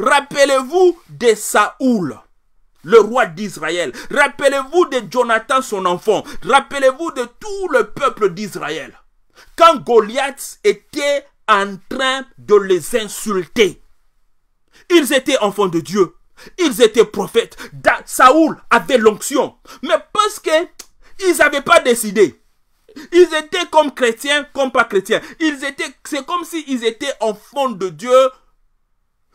Rappelez-vous de Saoul, le roi d'Israël. Rappelez-vous de Jonathan, son enfant. Rappelez-vous de tout le peuple d'Israël. Quand Goliath était en train de les insulter, ils étaient enfants de Dieu. Ils étaient prophètes. Saoul avait l'onction. Mais parce qu'ils n'avaient pas décidé, ils étaient comme chrétiens, comme pas chrétiens. Ils étaient, c'est comme s'ils étaient enfants de Dieu.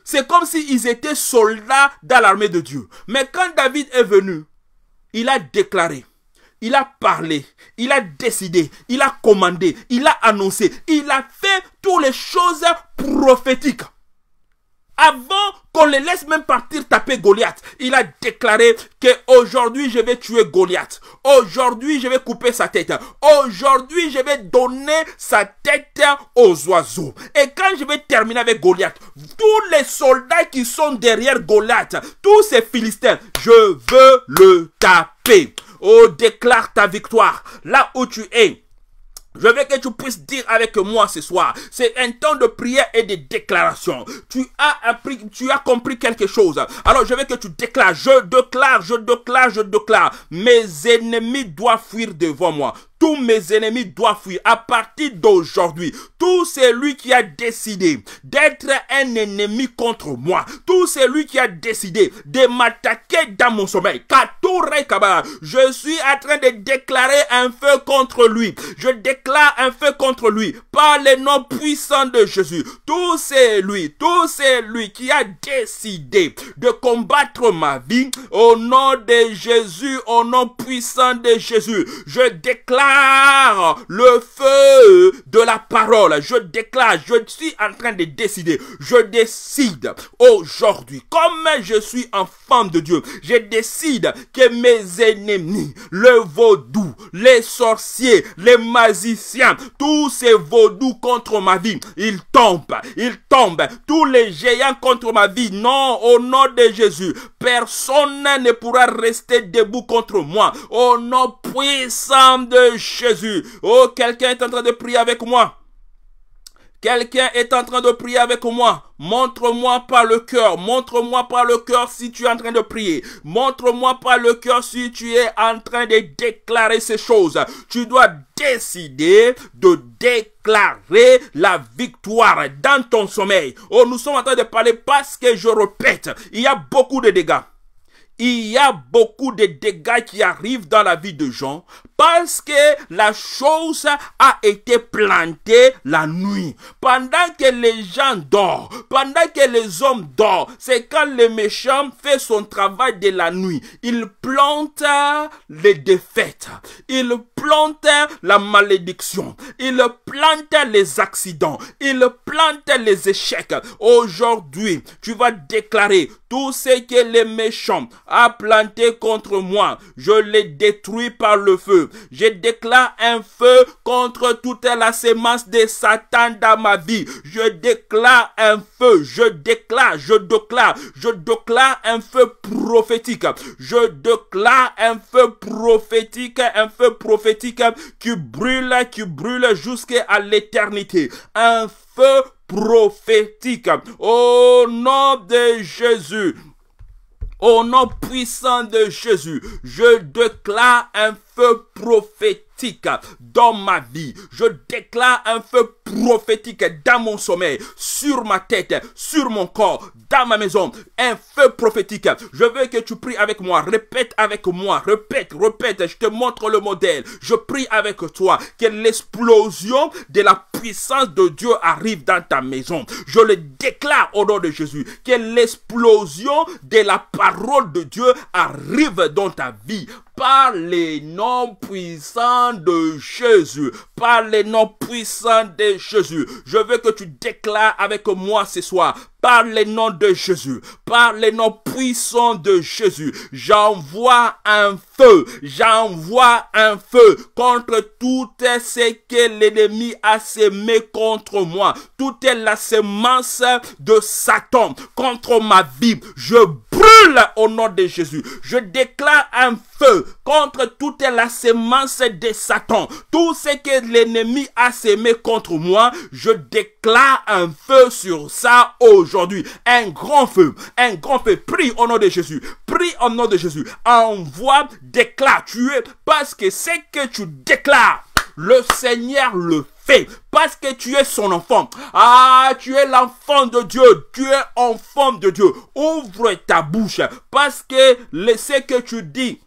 C'est comme s'ils étaient soldats dans l'armée de Dieu. Mais quand David est venu, il a déclaré, il a parlé, il a décidé, il a commandé, il a annoncé, il a fait toutes les choses prophétiques. Avant qu'on les laisse même partir taper Goliath, il a déclaré que aujourd'hui je vais tuer Goliath. Aujourd'hui je vais couper sa tête. Aujourd'hui je vais donner sa tête aux oiseaux. Et quand je vais terminer avec Goliath, tous les soldats qui sont derrière Goliath, tous ces Philistins, je veux le taper. Oh, déclare ta victoire là où tu es. Je veux que tu puisses dire avec moi ce soir. C'est un temps de prière et de déclaration. Tu as appris, tu as compris quelque chose. Alors je veux que tu déclares, je déclare, je déclare, je déclare. Mes ennemis doivent fuir devant moi tous mes ennemis doivent fuir. À partir d'aujourd'hui, tout celui qui a décidé d'être un ennemi contre moi, tout celui qui a décidé de m'attaquer dans mon sommeil, je suis en train de déclarer un feu contre lui. Je déclare un feu contre lui par le nom puissant de Jésus. Tout celui, tout celui qui a décidé de combattre ma vie, au nom de Jésus, au nom puissant de Jésus, je déclare le feu de la parole. Je déclare, je suis en train de décider. Je décide aujourd'hui, comme je suis enfant de Dieu, je décide que mes ennemis, le vaudou, les sorciers, les magiciens, tous ces vaudous contre ma vie, ils tombent, ils tombent. Tous les géants contre ma vie, non, au nom de Jésus, personne ne pourra rester debout contre moi. Au nom puissant de Jésus. Oh, quelqu'un est en train de prier avec moi. Quelqu'un est en train de prier avec moi. Montre-moi par le cœur. Montre-moi par le cœur si tu es en train de prier. Montre-moi par le cœur si tu es en train de déclarer ces choses. Tu dois décider de déclarer la victoire dans ton sommeil. Oh, nous sommes en train de parler parce que je répète, il y a beaucoup de dégâts il y a beaucoup de dégâts qui arrivent dans la vie de gens parce que la chose a été plantée la nuit. Pendant que les gens dorment, pendant que les hommes dorment, c'est quand le méchant fait son travail de la nuit. Il plante les défaites, il plante la malédiction, il plante les accidents, il plante les échecs. Aujourd'hui, tu vas déclarer tout ce que les méchants a planté contre moi, je les détruis par le feu. Je déclare un feu contre toute la sémence de Satan dans ma vie. Je déclare un feu. Je déclare, je déclare, je déclare un feu prophétique. Je déclare un feu prophétique, un feu prophétique qui brûle, qui brûle jusqu'à l'éternité. Un feu prophétique. Au nom de Jésus. Au nom puissant de Jésus, je déclare un feu feu prophétique dans ma vie. Je déclare un feu prophétique dans mon sommeil, sur ma tête, sur mon corps, dans ma maison. Un feu prophétique. Je veux que tu pries avec moi. Répète avec moi. Répète, répète. Je te montre le modèle. Je prie avec toi que l'explosion de la puissance de Dieu arrive dans ta maison. Je le déclare au nom de Jésus. Que l'explosion de la parole de Dieu arrive dans ta vie. Par les noms puissant de Jésus. Par les noms puissants de Jésus. Je veux que tu déclares avec moi ce soir par les noms de Jésus, par les noms puissants de Jésus, j'envoie un feu, j'envoie un feu contre tout ce que l'ennemi a semé contre moi, toute la semence de Satan contre ma vie. Je brûle au nom de Jésus. Je déclare un feu contre toute la sémence de Satan. Tout ce que l'ennemi a semé contre moi, je déclare un feu sur ça aujourd'hui. Un grand feu, un grand feu. Prie au nom de Jésus. Prie au nom de Jésus. Envoie, déclare, tu es parce que ce que tu déclares, le Seigneur le fait parce que tu es son enfant. Ah, tu es l'enfant de Dieu. Tu es enfant de Dieu. Ouvre ta bouche parce que ce que tu dis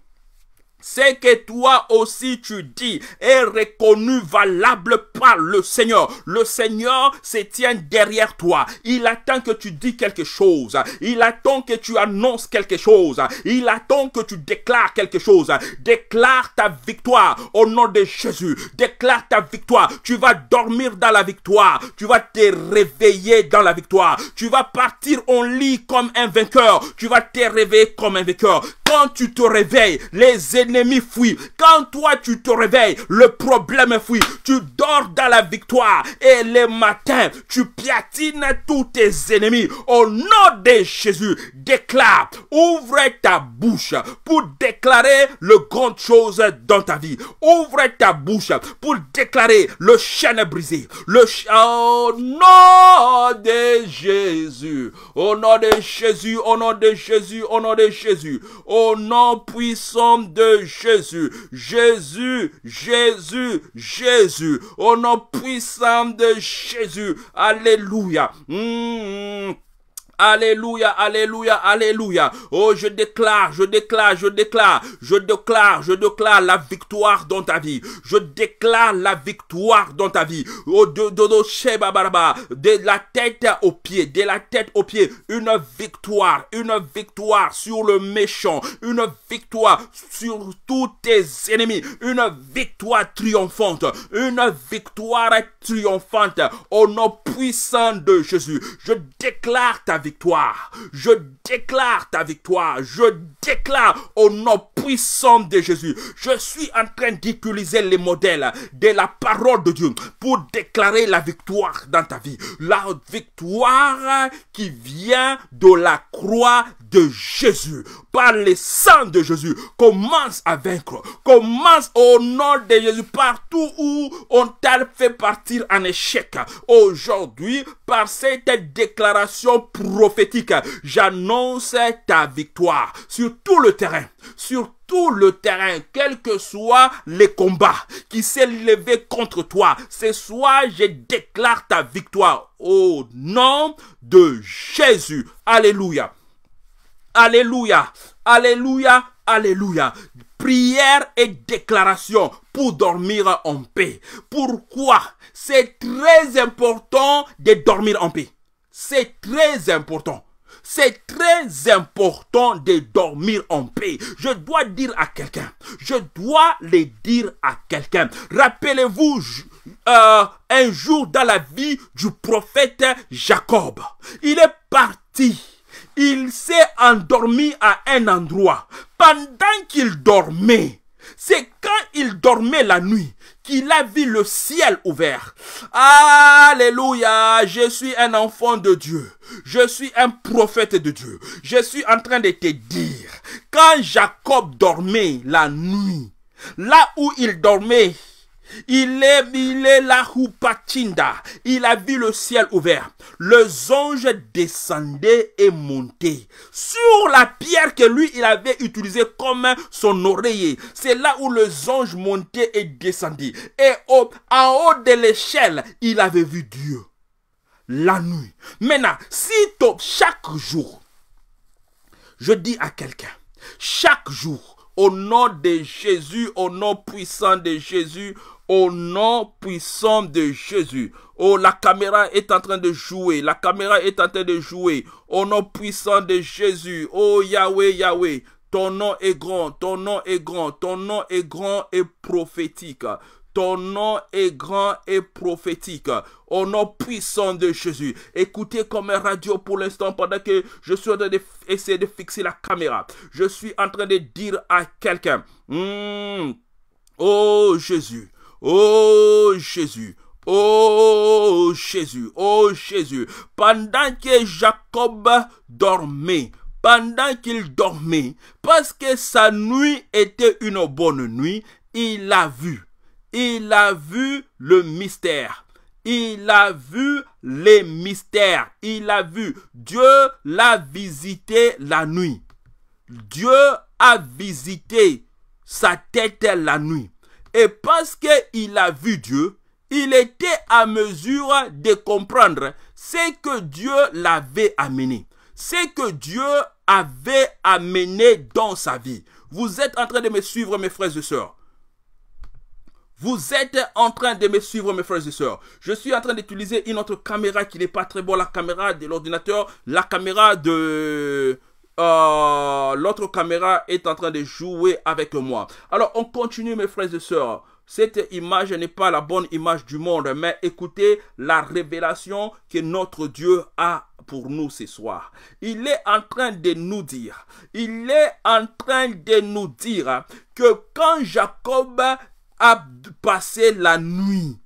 ce que toi aussi tu dis est reconnu valable par le Seigneur. Le Seigneur se tient derrière toi. Il attend que tu dis quelque chose. Il attend que tu annonces quelque chose. Il attend que tu déclares quelque chose. Déclare ta victoire au nom de Jésus. Déclare ta victoire. Tu vas dormir dans la victoire. Tu vas te réveiller dans la victoire. Tu vas partir en lit comme un vainqueur. Tu vas te réveiller comme un vainqueur. Quand tu te réveilles, les ennemis fuient. Quand toi tu te réveilles, le problème fuit. Tu dors dans la victoire et le matin, tu piatines tous tes ennemis. Au nom de Jésus, déclare, ouvre ta bouche pour déclarer le grand chose dans ta vie. Ouvre ta bouche pour déclarer le chêne brisé. Le au nom de Jésus, au nom de Jésus, au nom de Jésus, au nom de Jésus au nom puissant de Jésus. Jésus, Jésus, Jésus, au nom puissant de Jésus. Alléluia. Mm, mm. Alléluia, Alléluia, Alléluia. Oh, je déclare, je déclare, je déclare, je déclare, je déclare la victoire dans ta vie. Je déclare la victoire dans ta vie. Oh, de, de, de, de la tête aux pieds, de la tête aux pieds, une victoire, une victoire sur le méchant, une victoire sur tous tes ennemis, une victoire triomphante, une victoire triomphante au nom puissant de Jésus. Je déclare ta victoire je déclare ta victoire. Je déclare au nom puissant de Jésus. Je suis en train d'utiliser les modèles de la parole de Dieu pour déclarer la victoire dans ta vie. La victoire qui vient de la croix de Jésus, par le sang de Jésus, commence à vaincre. Commence au nom de Jésus partout où on t'a fait partir en échec. Aujourd'hui, par cette déclaration prophétique, j'annonce ta victoire sur tout le terrain, sur tout le terrain, quel que soit les combats qui s'est levé contre toi, ce soir, je déclare ta victoire au nom de Jésus. Alléluia. Alléluia. Alléluia. Alléluia. Prière et déclaration pour dormir en paix. Pourquoi C'est très important de dormir en paix. C'est très important. C'est très important de dormir en paix. Je dois dire à quelqu'un. Je dois le dire à quelqu'un. Rappelez-vous, euh, un jour dans la vie du prophète Jacob, il est parti il s'est endormi à un endroit. Pendant qu'il dormait, c'est quand il dormait la nuit qu'il a vu le ciel ouvert. Alléluia, je suis un enfant de Dieu. Je suis un prophète de Dieu. Je suis en train de te dire, quand Jacob dormait la nuit, là où il dormait, il est, la Il a vu le ciel ouvert. Les anges descendaient et montaient sur la pierre que lui, il avait utilisée comme son oreiller. C'est là où les anges montaient et descendaient. Et au, en haut de l'échelle, il avait vu Dieu. La nuit. Maintenant, si chaque jour, je dis à quelqu'un, chaque jour, au nom de Jésus, au nom puissant de Jésus, au nom puissant de Jésus. Oh, la caméra est en train de jouer. La caméra est en train de jouer. Au nom puissant de Jésus. Oh, Yahweh, Yahweh. Ton nom est grand, ton nom est grand, ton nom est grand et prophétique. Ton nom est grand et prophétique. Au nom puissant de Jésus. Écoutez comme un radio pour l'instant pendant que je suis en train d'essayer de, fixer la caméra. Je suis en train de dire à quelqu'un, hmm. oh Jésus, oh Jésus, oh Jésus, oh Jésus. Pendant que Jacob dormait, pendant qu'il dormait, parce que sa nuit était une bonne nuit, il a vu il a vu le mystère. Il a vu les mystères. Il a vu. Dieu l'a visité la nuit. Dieu a visité sa tête la nuit. Et parce qu'il a vu Dieu, il était à mesure de comprendre ce que Dieu l'avait amené. Ce que Dieu avait amené dans sa vie. Vous êtes en train de me suivre, mes frères et sœurs. Vous êtes en train de me suivre, mes frères et sœurs. Je suis en train d'utiliser une autre caméra qui n'est pas très bonne, la caméra de l'ordinateur, la caméra de... Euh, l'autre caméra est en train de jouer avec moi. Alors, on continue, mes frères et sœurs. Cette image n'est pas la bonne image du monde, mais écoutez la révélation que notre Dieu a pour nous ce soir. Il est en train de nous dire, il est en train de nous dire que quand Jacob a passé la nuit.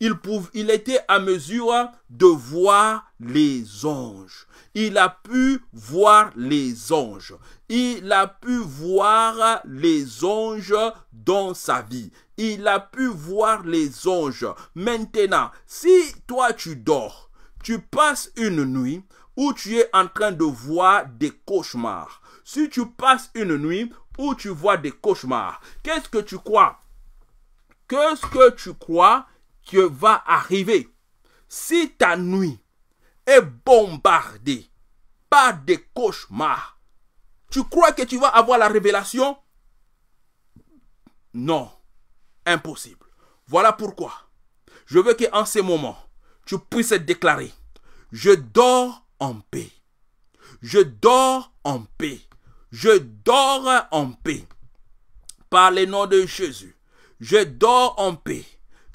Il, pouvait, il était à mesure de voir les anges. Il a pu voir les anges. Il a pu voir les anges dans sa vie. Il a pu voir les anges. Maintenant, si toi tu dors, tu passes une nuit où tu es en train de voir des cauchemars. Si tu passes une nuit où tu vois des cauchemars, qu'est-ce que tu crois quest ce que tu crois que va arriver, si ta nuit est bombardée par des cauchemars, tu crois que tu vas avoir la révélation Non, impossible. Voilà pourquoi je veux qu'en ce moment, tu puisses déclarer, je dors en paix. Je dors en paix. Je dors en paix. Par le nom de Jésus. Je dors en paix.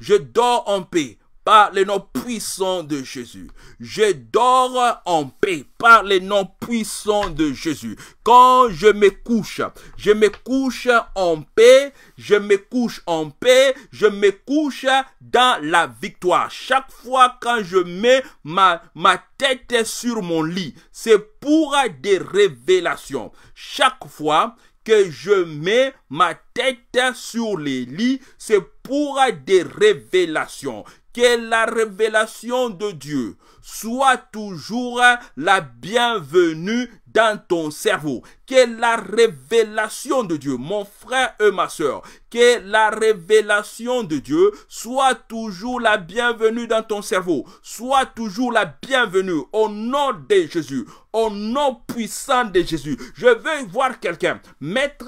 Je dors en paix par le nom puissant de Jésus. Je dors en paix par le nom puissant de Jésus. Quand je me couche, je me couche en paix, je me couche en paix, je me couche dans la victoire. Chaque fois quand je mets ma, ma tête sur mon lit, c'est pour des révélations. Chaque fois que je mets ma tête sur les lits, c'est pour des révélations. Que la révélation de Dieu soit toujours la bienvenue dans ton cerveau. Que la révélation de Dieu, mon frère et ma soeur, que la révélation de Dieu soit toujours la bienvenue dans ton cerveau, soit toujours la bienvenue au nom de Jésus au nom puissant de Jésus. Je veux voir quelqu'un mettre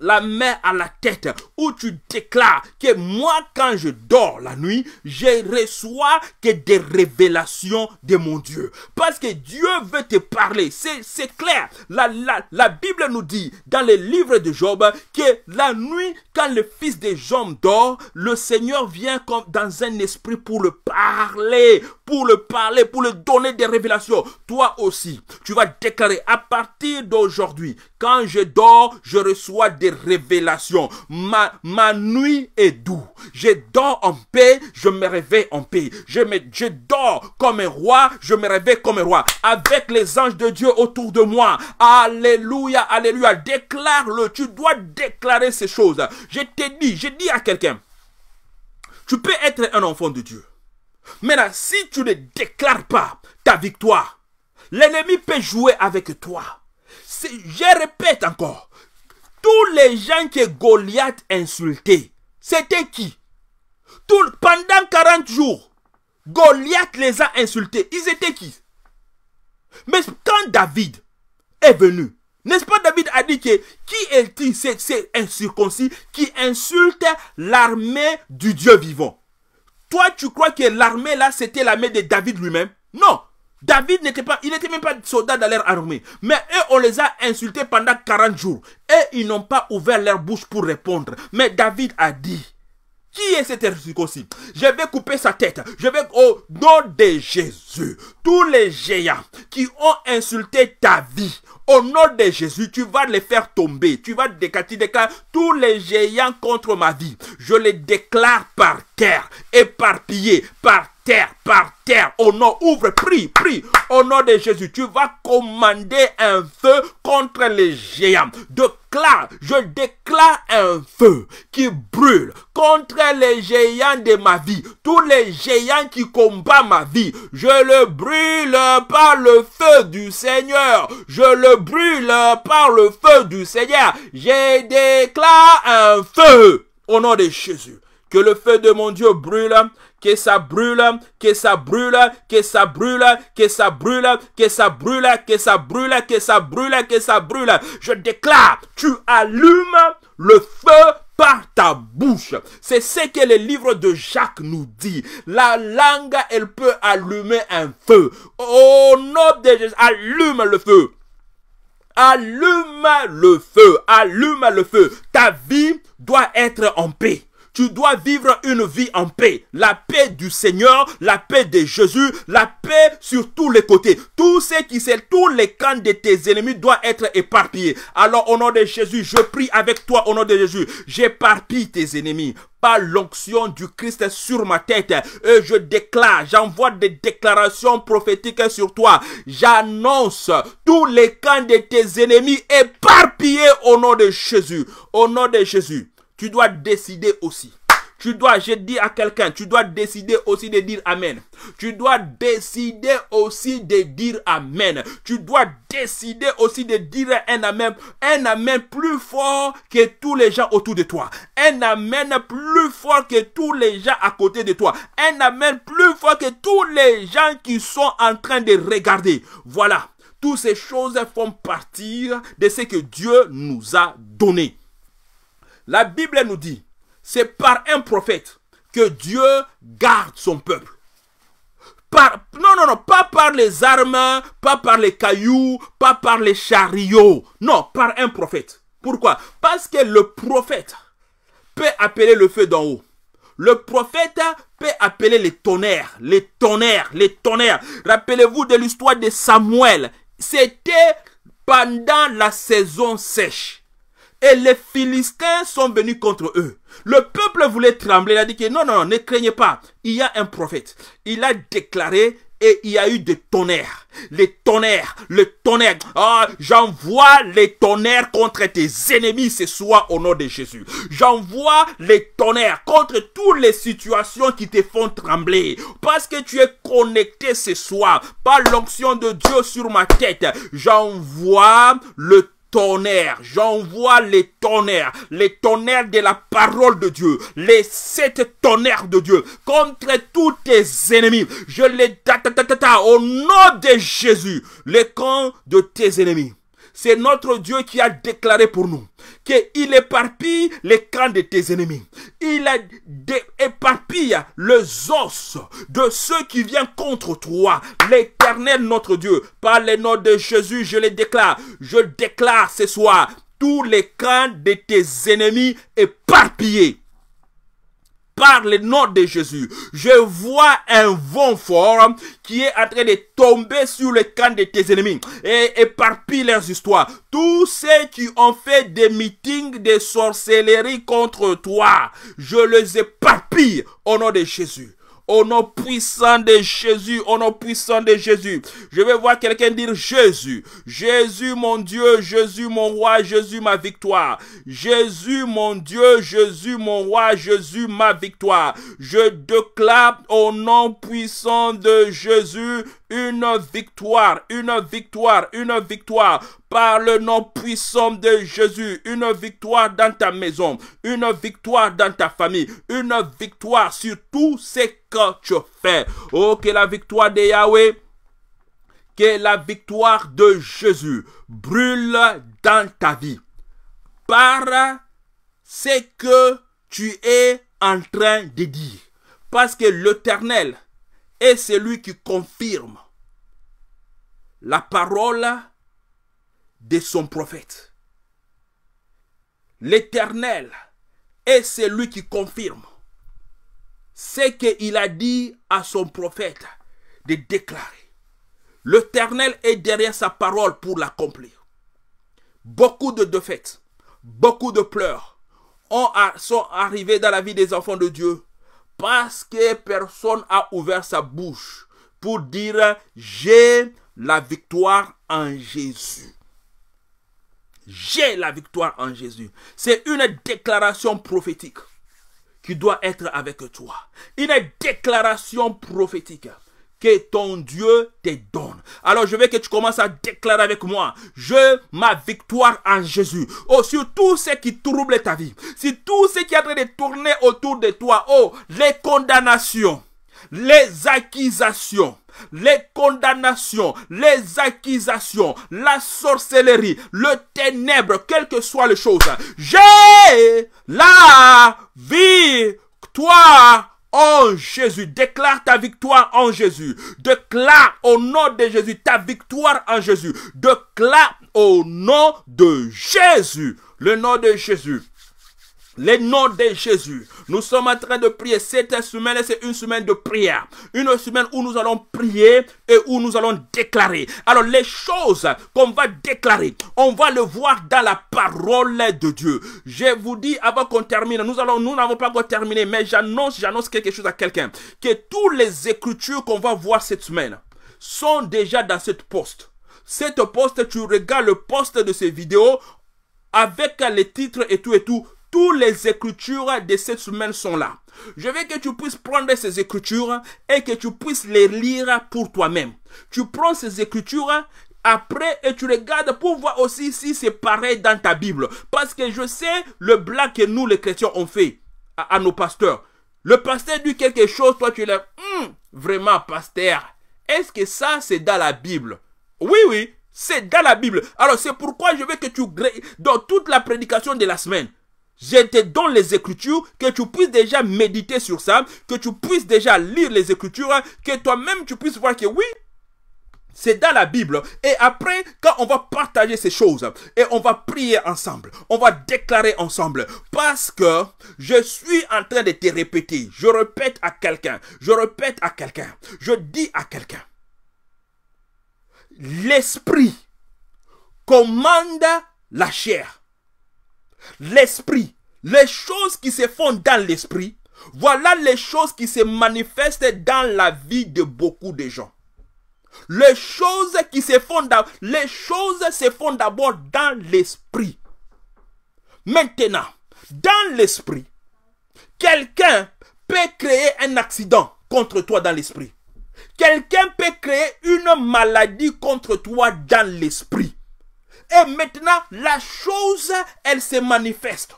la main à la tête, où tu déclares que moi, quand je dors la nuit, je reçois que des révélations de mon Dieu. Parce que Dieu veut te parler. C'est clair. La, la, Bible nous dit dans les livres de Job que la nuit, quand le fils des Job dort, le Seigneur vient comme dans un esprit pour le parler, pour le parler, pour le donner des révélations. Toi aussi, tu vas déclarer à partir d'aujourd'hui quand je dors, je reçois des révélations. Ma, ma nuit est douce. Je dors en paix, je me réveille en paix. Je, me, je dors comme un roi, je me réveille comme un roi. Avec les anges de Dieu autour de moi. Alléluia, alléluia. Déclare-le. Tu dois déclarer ces choses. Je te dis, je dis à quelqu'un, tu peux être un enfant de Dieu. là, si tu ne déclares pas ta victoire, l'ennemi peut jouer avec toi je répète encore, tous les gens que Goliath insultait, c'était qui Pendant 40 jours, Goliath les a insultés. Ils étaient qui Mais quand David est venu, n'est-ce pas David a dit que qui est-il C'est un circoncis qui insulte l'armée du Dieu vivant. Toi, tu crois que l'armée là, c'était l'armée de David lui-même Non David n'était pas, il n'était même pas soldat dans leur armée. Mais eux, on les a insultés pendant 40 jours. Et ils n'ont pas ouvert leur bouche pour répondre. Mais David a dit, qui est cet circoncis Je vais couper sa tête. Je vais, au nom de Jésus, tous les géants qui ont insulté ta vie, au nom de Jésus, tu vas les faire tomber. Tu vas déclarer, tous les géants contre ma vie. Je les déclare par terre, éparpillés par terre terre, par terre. Au nom, ouvre, prie, prie. Au nom de Jésus, tu vas commander un feu contre les géants. Déclare, je déclare un feu qui brûle contre les géants de ma vie. Tous les géants qui combattent ma vie, je le brûle par le feu du Seigneur. Je le brûle par le feu du Seigneur. j'ai déclare un feu au nom de Jésus. Que le feu de mon Dieu brûle que ça brûle, que ça brûle, que ça brûle, que ça brûle, que ça brûle, que ça brûle, que ça brûle, que ça brûle. Je déclare, tu allumes le feu par ta bouche. C'est ce que le livre de Jacques nous dit. La langue, elle peut allumer un feu. Au nom de Jésus, allume le feu. Allume le feu. Allume le feu. Ta vie doit être en paix tu dois vivre une vie en paix. La paix du Seigneur, la paix de Jésus, la paix sur tous les côtés. Tous ceux qui sont tous les camps de tes ennemis doivent être éparpillés. Alors au nom de Jésus, je prie avec toi au nom de Jésus. J'éparpille tes ennemis par l'onction du Christ sur ma tête. Et je déclare, j'envoie des déclarations prophétiques sur toi. J'annonce tous les camps de tes ennemis éparpillés au nom de Jésus. Au nom de Jésus tu dois décider aussi. Tu dois, je dis à quelqu'un, tu dois décider aussi de dire Amen. Tu dois décider aussi de dire Amen. Tu dois décider aussi de dire un Amen, un Amen plus fort que tous les gens autour de toi. Un Amen plus fort que tous les gens à côté de toi. Un Amen plus fort que tous les gens qui sont en train de regarder. Voilà. Toutes ces choses font partir de ce que Dieu nous a donné. La Bible nous dit, c'est par un prophète que Dieu garde son peuple. Par, non, non, non, pas par les armes, pas par les cailloux, pas par les chariots. Non, par un prophète. Pourquoi Parce que le prophète peut appeler le feu d'en haut. Le prophète peut appeler les tonnerres, les tonnerres, les tonnerres. Rappelez-vous de l'histoire de Samuel. C'était pendant la saison sèche. Et les Philistins sont venus contre eux. Le peuple voulait trembler. Il a dit que non, non, ne craignez pas. Il y a un prophète. Il a déclaré et il y a eu des tonnerres. Les tonnerres, les tonnerres. Ah, j'envoie les tonnerres contre tes ennemis ce soir au nom de Jésus. J'envoie les tonnerres contre toutes les situations qui te font trembler. Parce que tu es connecté ce soir par l'onction de Dieu sur ma tête. J'envoie le Tonnerre, J'envoie les tonnerres, les tonnerres de la parole de Dieu, les sept tonnerres de Dieu contre tous tes ennemis. Je les ta, au nom de Jésus, les camps de tes ennemis. C'est notre Dieu qui a déclaré pour nous qu'il éparpille les camps de tes ennemis. Il éparpille les os de ceux qui viennent contre toi. L'éternel notre Dieu, par le nom de Jésus, je le déclare. Je déclare ce soir tous les camps de tes ennemis éparpillés par le nom de Jésus. Je vois un vent fort qui est en train de tomber sur le camp de tes ennemis et éparpille leurs histoires. Tous ceux qui ont fait des meetings de sorcellerie contre toi, je les éparpille au nom de Jésus. Au nom puissant de Jésus, au nom puissant de Jésus. Je vais voir quelqu'un dire Jésus. Jésus mon Dieu, Jésus mon roi, Jésus ma victoire. Jésus mon Dieu, Jésus mon roi, Jésus ma victoire. Je déclare au nom puissant de Jésus, une victoire, une victoire, une victoire par le nom puissant de Jésus, une victoire dans ta maison, une victoire dans ta famille, une victoire sur tout ce que tu fais. Oh, que la victoire de Yahweh que la victoire de Jésus brûle dans ta vie par ce que tu es en train de dire. Parce que l'Éternel est celui qui confirme la parole de son prophète. L'Éternel est celui qui confirme ce qu'il a dit à son prophète de déclarer. L'Éternel est derrière sa parole pour l'accomplir. Beaucoup de défaites, beaucoup de pleurs sont arrivés dans la vie des enfants de Dieu parce que personne a ouvert sa bouche pour dire j'ai la victoire en Jésus. J'ai la victoire en Jésus. C'est une déclaration prophétique qui doit être avec toi. Une déclaration prophétique que ton Dieu te donne. Alors je veux que tu commences à déclarer avec moi, je ma victoire en Jésus. Oh, sur tout ce qui trouble ta vie, sur tout ce qui est en train de tourner autour de toi, oh, les condamnations, les accusations, les condamnations, les accusations, la sorcellerie, le ténèbre, quelle que soit les choses. J'ai la victoire en oh, Jésus. Déclare ta victoire en Jésus. Déclare au nom de Jésus ta victoire en Jésus. Déclare au nom de Jésus. Le nom de Jésus. Les noms de Jésus. Nous sommes en train de prier. Cette semaine, c'est une semaine de prière. Une semaine où nous allons prier et où nous allons déclarer. Alors, les choses qu'on va déclarer, on va le voir dans la parole de Dieu. Je vous dis avant qu'on termine, nous allons, nous n'avons pas encore terminé, mais j'annonce, j'annonce quelque chose à quelqu'un. Que toutes les écritures qu'on va voir cette semaine sont déjà dans cette poste. Cette poste, tu regardes le poste de ces vidéos avec les titres et tout et tout toutes les écritures de cette semaine sont là. Je veux que tu puisses prendre ces écritures et que tu puisses les lire pour toi-même. Tu prends ces écritures après et tu regardes pour voir aussi si c'est pareil dans ta Bible. Parce que je sais le blague que nous les chrétiens on fait à, nos pasteurs. Le pasteur dit quelque chose, toi tu l'as. Hum, vraiment, pasteur, est-ce que ça c'est dans la Bible Oui, oui, c'est dans la Bible. Alors c'est pourquoi je veux que tu... Dans toute la prédication de la semaine, je te donne les Écritures, que tu puisses déjà méditer sur ça, que tu puisses déjà lire les Écritures, que toi-même tu puisses voir que oui, c'est dans la Bible. Et après, quand on va partager ces choses, et on va prier ensemble, on va déclarer ensemble, parce que je suis en train de te répéter, je répète à quelqu'un, je répète à quelqu'un, je dis à quelqu'un, l'esprit commande la chair. L'esprit, les choses qui se font dans l'esprit, voilà les choses qui se manifestent dans la vie de beaucoup de gens. Les choses qui se font les choses se font d'abord dans l'esprit. Maintenant, dans l'esprit, quelqu'un peut créer un accident contre toi dans l'esprit. Quelqu'un peut créer une maladie contre toi dans l'esprit. Et maintenant, la chose, elle se manifeste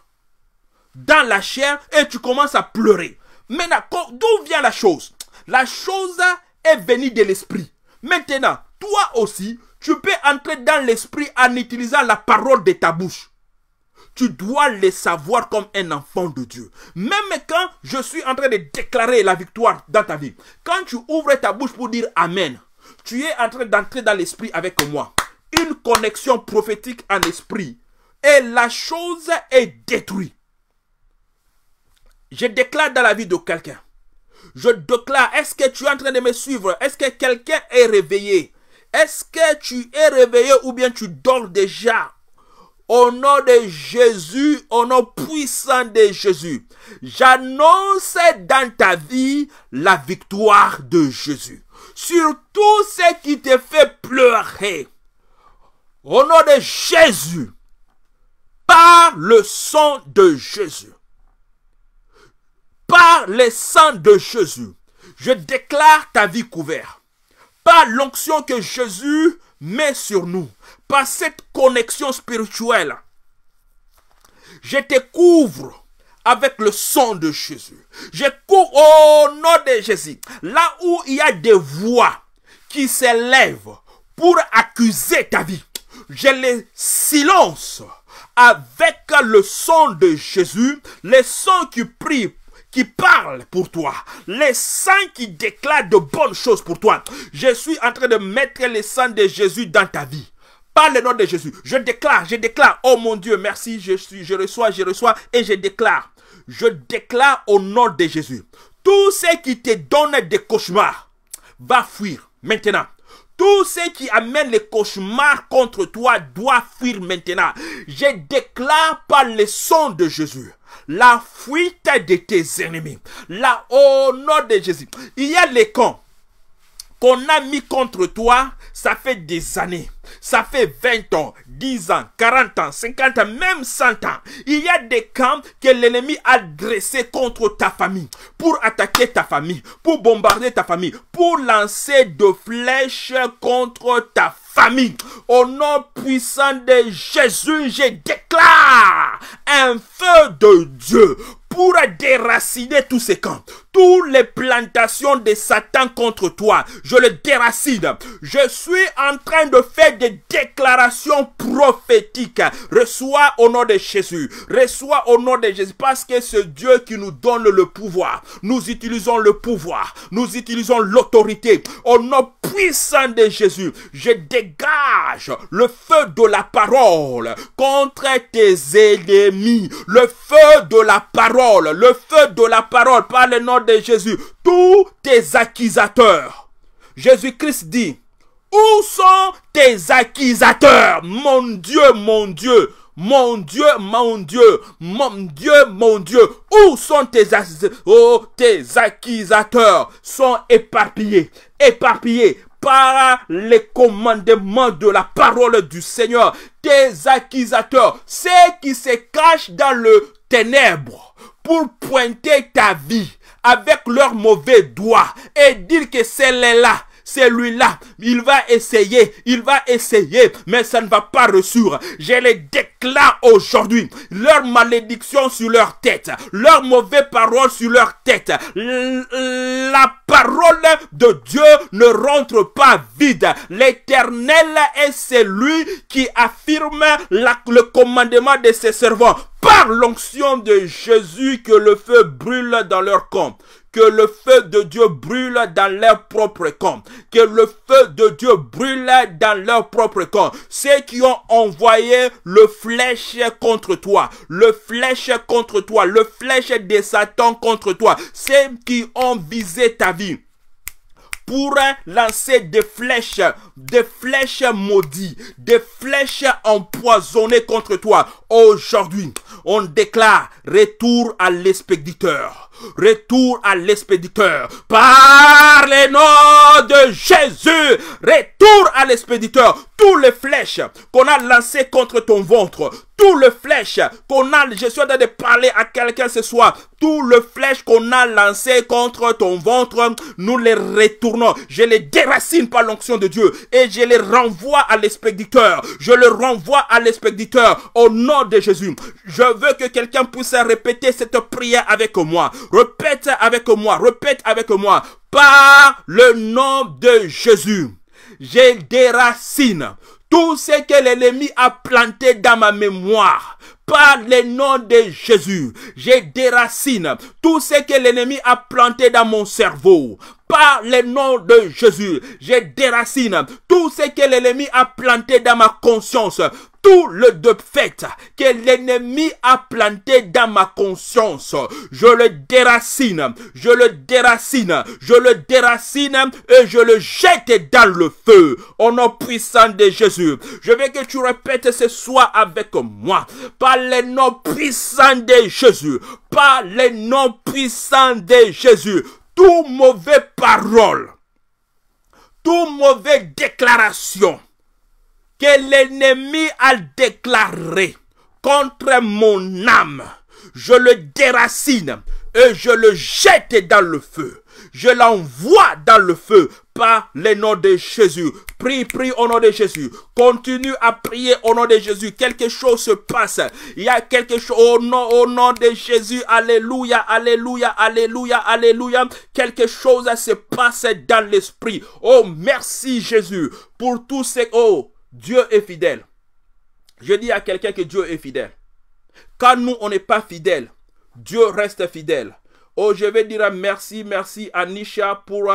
dans la chair et tu commences à pleurer. Maintenant, d'où vient la chose La chose est venue de l'esprit. Maintenant, toi aussi, tu peux entrer dans l'esprit en utilisant la parole de ta bouche. Tu dois le savoir comme un enfant de Dieu. Même quand je suis en train de déclarer la victoire dans ta vie, quand tu ouvres ta bouche pour dire Amen, tu es en train d'entrer dans l'esprit avec moi une connexion prophétique en esprit. Et la chose est détruite. Je déclare dans la vie de quelqu'un. Je déclare, est-ce que tu es en train de me suivre Est-ce que quelqu'un est réveillé Est-ce que tu es réveillé ou bien tu dors déjà au nom de Jésus, au nom puissant de Jésus, j'annonce dans ta vie la victoire de Jésus sur tout ce qui te fait pleurer. Au nom de Jésus, par le sang de Jésus, par le sang de Jésus, je déclare ta vie couverte par l'onction que Jésus met sur nous, par cette connexion spirituelle. Je te couvre avec le sang de Jésus. Je couvre au nom de Jésus. Là où il y a des voix qui s'élèvent pour accuser ta vie, je les silence avec le sang de Jésus, Le sang qui prie qui parle pour toi, les saints qui déclarent de bonnes choses pour toi. Je suis en train de mettre les sang de Jésus dans ta vie. Par le nom de Jésus, je déclare, je déclare, oh mon Dieu, merci, je, suis, je reçois, je reçois, et je déclare, je déclare au nom de Jésus, tout ce qui te donne des cauchemars va fuir maintenant tout ce qui amène les cauchemars contre toi doit fuir maintenant. Je déclare par le son de Jésus la fuite de tes ennemis. Là, au nom de Jésus. Il y a les camps qu'on a mis contre toi, ça fait des années, ça fait 20 ans, 10 ans, 40 ans, 50 ans, même 100 ans. Il y a des camps que l'ennemi a dressés contre ta famille, pour attaquer ta famille, pour bombarder ta famille, pour lancer de flèches contre ta famille. Au nom puissant de Jésus, je déclare un feu de Dieu pour déraciner tous ces camps. Toutes les plantations de Satan contre toi, je le déracine. Je suis en train de faire des déclarations prophétiques. Reçois au nom de Jésus. Reçois au nom de Jésus. Parce que c'est Dieu qui nous donne le pouvoir. Nous utilisons le pouvoir. Nous utilisons l'autorité. Au nom puissant de Jésus, je dégage le feu de la parole contre tes ennemis. Le feu de la parole le feu de la parole par le nom de Jésus, tous tes accusateurs. Jésus-Christ dit, où sont tes accusateurs Mon Dieu, mon Dieu, mon Dieu, mon Dieu, mon Dieu, mon Dieu, où sont tes, acquisateurs oh, accusateurs Sont éparpillés, éparpillés par les commandements de la parole du Seigneur. Tes accusateurs, ceux qui se cachent dans le ténèbre pour pointer ta vie avec leurs mauvais doigts et dire que celle là celui-là, il va essayer, il va essayer, mais ça ne va pas réussir. Je les déclare aujourd'hui, leur malédiction sur leur tête, leur mauvaise parole sur leur tête. La parole de Dieu ne rentre pas vide. L'éternel est celui qui affirme le commandement de ses servants par l'onction de Jésus que le feu brûle dans leur camp que le feu de Dieu brûle dans leur propre camp. Que le feu de Dieu brûle dans leur propre camp. Ceux qui ont envoyé le flèche contre toi, le flèche contre toi, le flèche de Satan contre toi, ceux qui ont visé ta vie pour lancer des flèches, des flèches maudites, des flèches empoisonnées contre toi aujourd'hui on déclare retour à l'expéditeur. Retour à l'expéditeur. Par les noms de Jésus. Retour à l'expéditeur. Tous les flèches qu'on a lancées contre ton ventre, tout le flèche qu'on a, je suis en train de parler à quelqu'un ce soir, tout le flèche qu'on a lancé contre ton ventre, nous les retournons. Je les déracine par l'onction de Dieu et je les renvoie à l'expéditeur. Je les renvoie à l'expéditeur au nom de Jésus. Je veux que quelqu'un puisse répéter cette prière avec moi. Répète avec moi, répète avec moi. Par le nom de Jésus, je déracine tout ce que l'ennemi a planté dans ma mémoire, par le nom de Jésus, je déracine tout ce que l'ennemi a planté dans mon cerveau. Par le nom de Jésus, je déracine tout ce que l'ennemi a planté dans ma conscience tout le fait que l'ennemi a planté dans ma conscience. Je le déracine, je le déracine, je le déracine et je le jette dans le feu. Au nom puissant de Jésus, je veux que tu répètes ce soir avec moi par les noms puissants de Jésus, par les noms puissants de Jésus, tout mauvais parole, tout mauvais déclaration que l'ennemi a déclarée contre mon âme, je le déracine et je le jette dans le feu. Je l'envoie dans le feu le les noms de Jésus. Prie, prie au nom de Jésus. Continue à prier au nom de Jésus. Quelque chose se passe. Il y a quelque chose au nom, au nom de Jésus. Alléluia, alléluia, alléluia, alléluia. Quelque chose se passe dans l'esprit. Oh, merci Jésus pour tout ce... Oh, Dieu est fidèle. Je dis à quelqu'un que Dieu est fidèle. Quand nous, on n'est pas fidèle, Dieu reste fidèle. Oh, je vais dire merci, merci à Nisha pour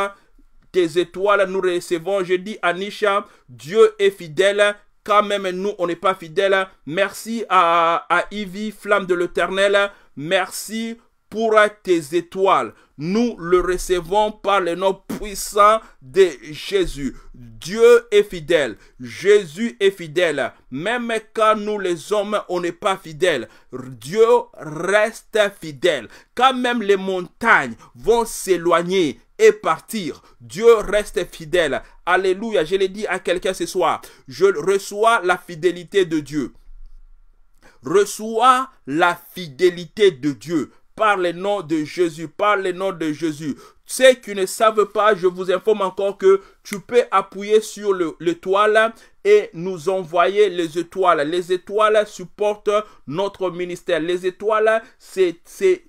étoiles, nous recevons. Je dis à Nisha, Dieu est fidèle. Quand même nous, on n'est pas fidèle. Merci à, Ivy, flamme de l'éternel. Merci pour tes étoiles. Nous le recevons par le nom puissant de Jésus. Dieu est fidèle. Jésus est fidèle. Même quand nous les hommes, on n'est pas fidèle, Dieu reste fidèle. Quand même les montagnes vont s'éloigner, et partir. Dieu reste fidèle. Alléluia. Je l'ai dit à quelqu'un ce soir. Je reçois la fidélité de Dieu. Reçois la fidélité de Dieu par le nom de Jésus, par le nom de Jésus. Ceux qui ne savent pas, je vous informe encore que tu peux appuyer sur l'étoile et nous envoyer les étoiles. Les étoiles supportent notre ministère. Les étoiles, c'est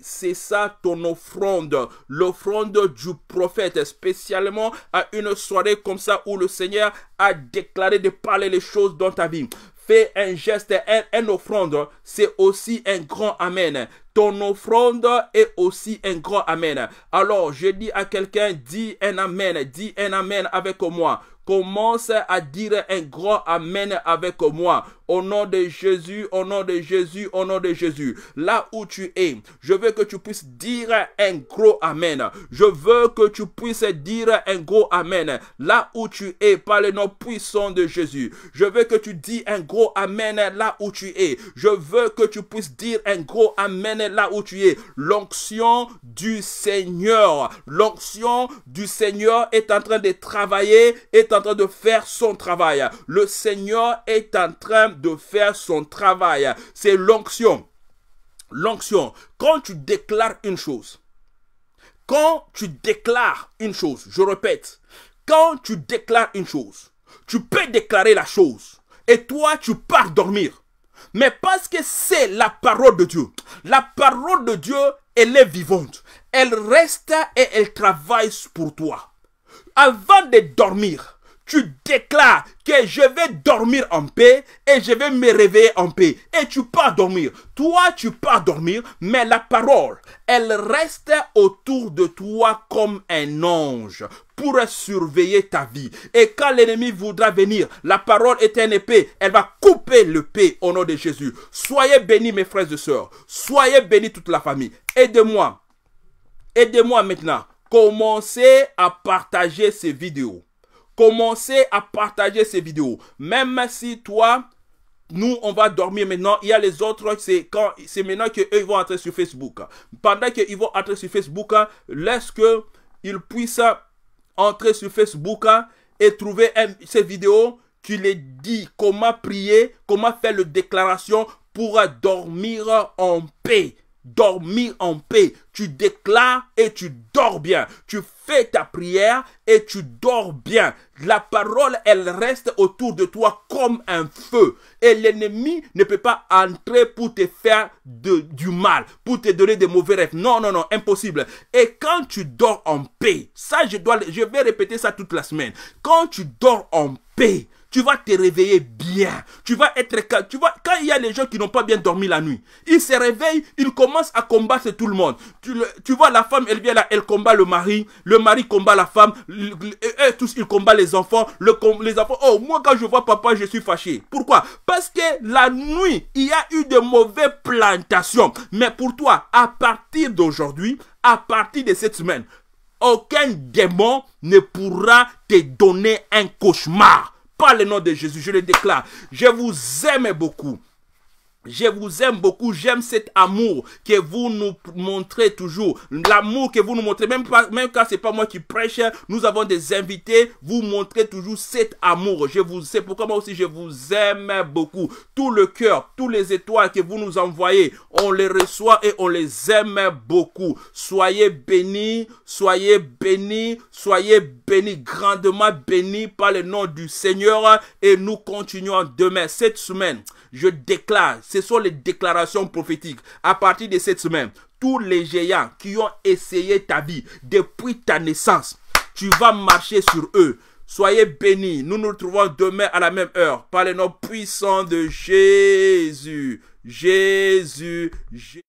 ça ton offrande. L'offrande du prophète, spécialement à une soirée comme ça où le Seigneur a déclaré de parler les choses dans ta vie fais un geste, un, une offrande, c'est aussi un grand Amen. Ton offrande est aussi un grand Amen. Alors, je dis à quelqu'un, dis un Amen, dis un Amen avec moi. Commence à dire un grand Amen avec moi. Au nom de Jésus, au nom de Jésus, au nom de Jésus. Là où tu es, je veux que tu puisses dire un gros Amen. Je veux que tu puisses dire un gros Amen. Là où tu es, par le nom puissant de Jésus. Je veux que tu dis un gros Amen là où tu es. Je veux que tu puisses dire un gros Amen là où tu es. L'onction du Seigneur. L'onction du Seigneur est en train de travailler, est en train de faire son travail. Le Seigneur est en train de faire son travail. C'est l'onction. L'onction. Quand tu déclares une chose, quand tu déclares une chose, je répète, quand tu déclares une chose, tu peux déclarer la chose et toi tu pars dormir. Mais parce que c'est la parole de Dieu, la parole de Dieu, elle est vivante. Elle reste et elle travaille pour toi. Avant de dormir, tu déclares que je vais dormir en paix et je vais me réveiller en paix. Et tu pars dormir. Toi, tu pars dormir, mais la parole, elle reste autour de toi comme un ange pour surveiller ta vie. Et quand l'ennemi voudra venir, la parole est un épée. Elle va couper le paix au nom de Jésus. Soyez bénis, mes frères et sœurs. Soyez bénis toute la famille. Aidez-moi. Aidez-moi maintenant. Commencez à partager ces vidéos Commencez à partager ces vidéos. Même si toi, nous, on va dormir maintenant. Il y a les autres, c'est quand, c'est maintenant qu'eux, vont entrer sur Facebook. Pendant qu'ils vont entrer sur Facebook, laisse que ils puissent entrer sur Facebook et trouver ces vidéos qui les dit comment prier, comment faire le déclaration pour dormir en paix dormir en paix. Tu déclares et tu dors bien. Tu fais ta prière et tu dors bien. La parole, elle reste autour de toi comme un feu. Et l'ennemi ne peut pas entrer pour te faire de, du mal, pour te donner des mauvais rêves. Non, non, non, impossible. Et quand tu dors en paix, ça, je, dois, je vais répéter ça toute la semaine. Quand tu dors en paix, tu vas te réveiller bien. Tu vas être Tu vois, quand il y a les gens qui n'ont pas bien dormi la nuit, ils se réveillent, ils commencent à combattre tout le monde. Tu, vois, la femme, elle vient là, elle combat le mari, le mari combat la femme, eux tous, ils combattent les enfants, les enfants. Oh, moi, quand je vois papa, je suis fâché. Pourquoi Parce que la nuit, il y a eu de mauvaises plantations. Mais pour toi, à partir d'aujourd'hui, à partir de cette semaine, aucun démon ne pourra te donner un cauchemar. Pas le nom de Jésus, je le déclare. Je vous aime beaucoup. Je vous aime beaucoup, j'aime cet amour que vous nous montrez toujours. L'amour que vous nous montrez, même, pas, même quand c'est pas moi qui prêche, nous avons des invités, vous montrez toujours cet amour. Je vous, c'est pourquoi moi aussi je vous aime beaucoup. Tout le cœur, toutes les étoiles que vous nous envoyez, on les reçoit et on les aime beaucoup. Soyez bénis, soyez bénis, soyez bénis, grandement bénis par le nom du Seigneur et nous continuons demain, cette semaine je déclare, ce sont les déclarations prophétiques. À partir de cette semaine, tous les géants qui ont essayé ta vie depuis ta naissance, tu vas marcher sur eux. Soyez bénis. Nous nous retrouvons demain à la même heure par le nom puissant de Jésus. Jésus. Jésus.